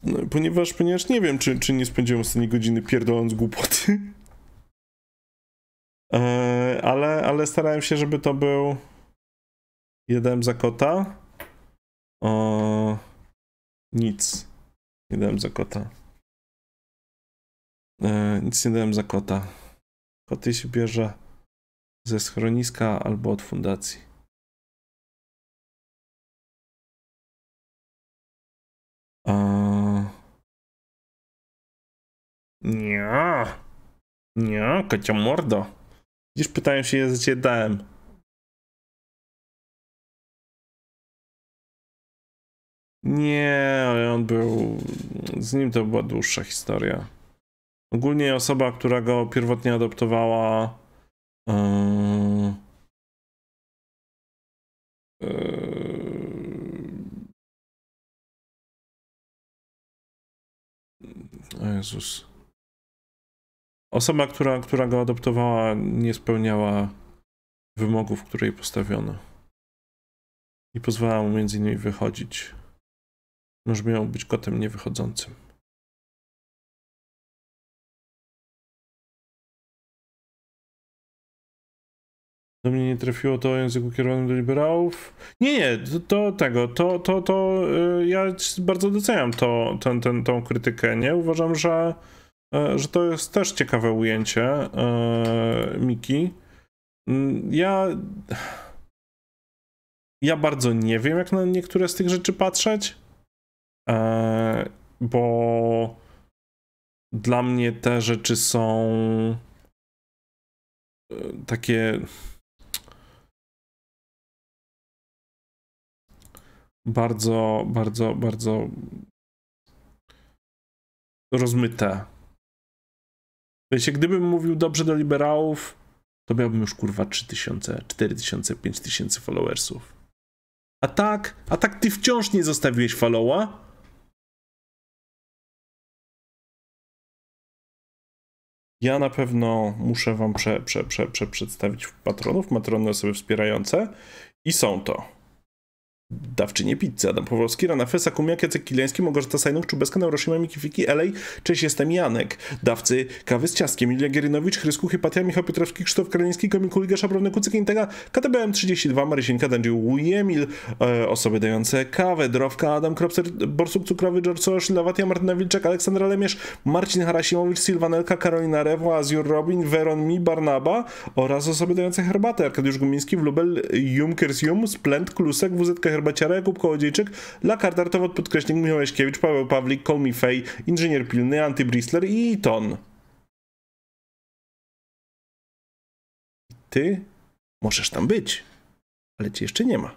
No ponieważ, ponieważ nie wiem, czy, czy nie spędziłem ostatniej godziny pierdoląc głupoty. *laughs* E, ale, ale starałem się, żeby to był jeden za kota. O, nic. Nie dałem za kota. E, nic nie dałem za kota. Koty się bierze ze schroniska albo od fundacji. Yy. Nie. Nie, kocia mordo. Widzisz, pytałem się, ja cię dałem. Nie, ale on był... Z nim to była dłuższa historia. Ogólnie osoba, która go pierwotnie adoptowała... Yy, yy, Jezus. Osoba, która, która go adoptowała, nie spełniała wymogów, które jej postawiono. I pozwalała mu między innymi wychodzić. Może miał być kotem niewychodzącym. Do mnie nie trafiło to o języku kierowanym do liberałów. Nie, nie, to, to tego, to, to, to yy, ja bardzo doceniam to, ten, ten, tą krytykę, nie? Uważam, że E, że to jest też ciekawe ujęcie e, Miki. Mm, ja. Ja bardzo nie wiem, jak na niektóre z tych rzeczy patrzeć, e, bo dla mnie te rzeczy są takie. Bardzo, bardzo, bardzo rozmyte sensie, gdybym mówił dobrze do liberałów, to miałbym już kurwa 3000, 4000, 5000 followersów. A tak, a tak ty wciąż nie zostawiłeś followa? Ja na pewno muszę wam prze, prze, prze, przedstawić patronów, matrony osoby wspierające i są to Dawczynie pizzy Adam Pawłowski, Rana Fesa, Kumiak, Jacek Kileński, Małgorzata Czubeska Czubeskan, Euroshima, Mikifiki, Elej, Cześć, jestem Janek, dawcy kawy z ciaskiem, Ilia Gierynowicz, Chrysku, Hypatia, Michał Piotrowski, Krzysztof Kraliński, Komik Uliga, Szabrowny Kucyk, Intega, KTBM 32, Marysienka, Dędziu, Jemil, e, osoby dające kawę, Drowka, Adam Kropser, Borsuk Cukrowy, George Soros, Lawatia, Martyna Wilczek, Aleksandra Lemierz, Marcin Harasimowicz, Sylwanelka, Karolina Rewła Azur Robin, Veron Mi, Barnaba oraz osoby dające herbatę, Arkadiusz Gumiński, Wlubel, Jumkers Jum, Splend, Klusek, WZK Herbaciara, Jakub Kołodziejczyk, Lakard Artowod, Podkreśnik, Michał Jaśkiewicz, Paweł Pawlik, Kolmi Fej, Inżynier Pilny, Bristler i Ton. Ty możesz tam być, ale cię jeszcze nie ma.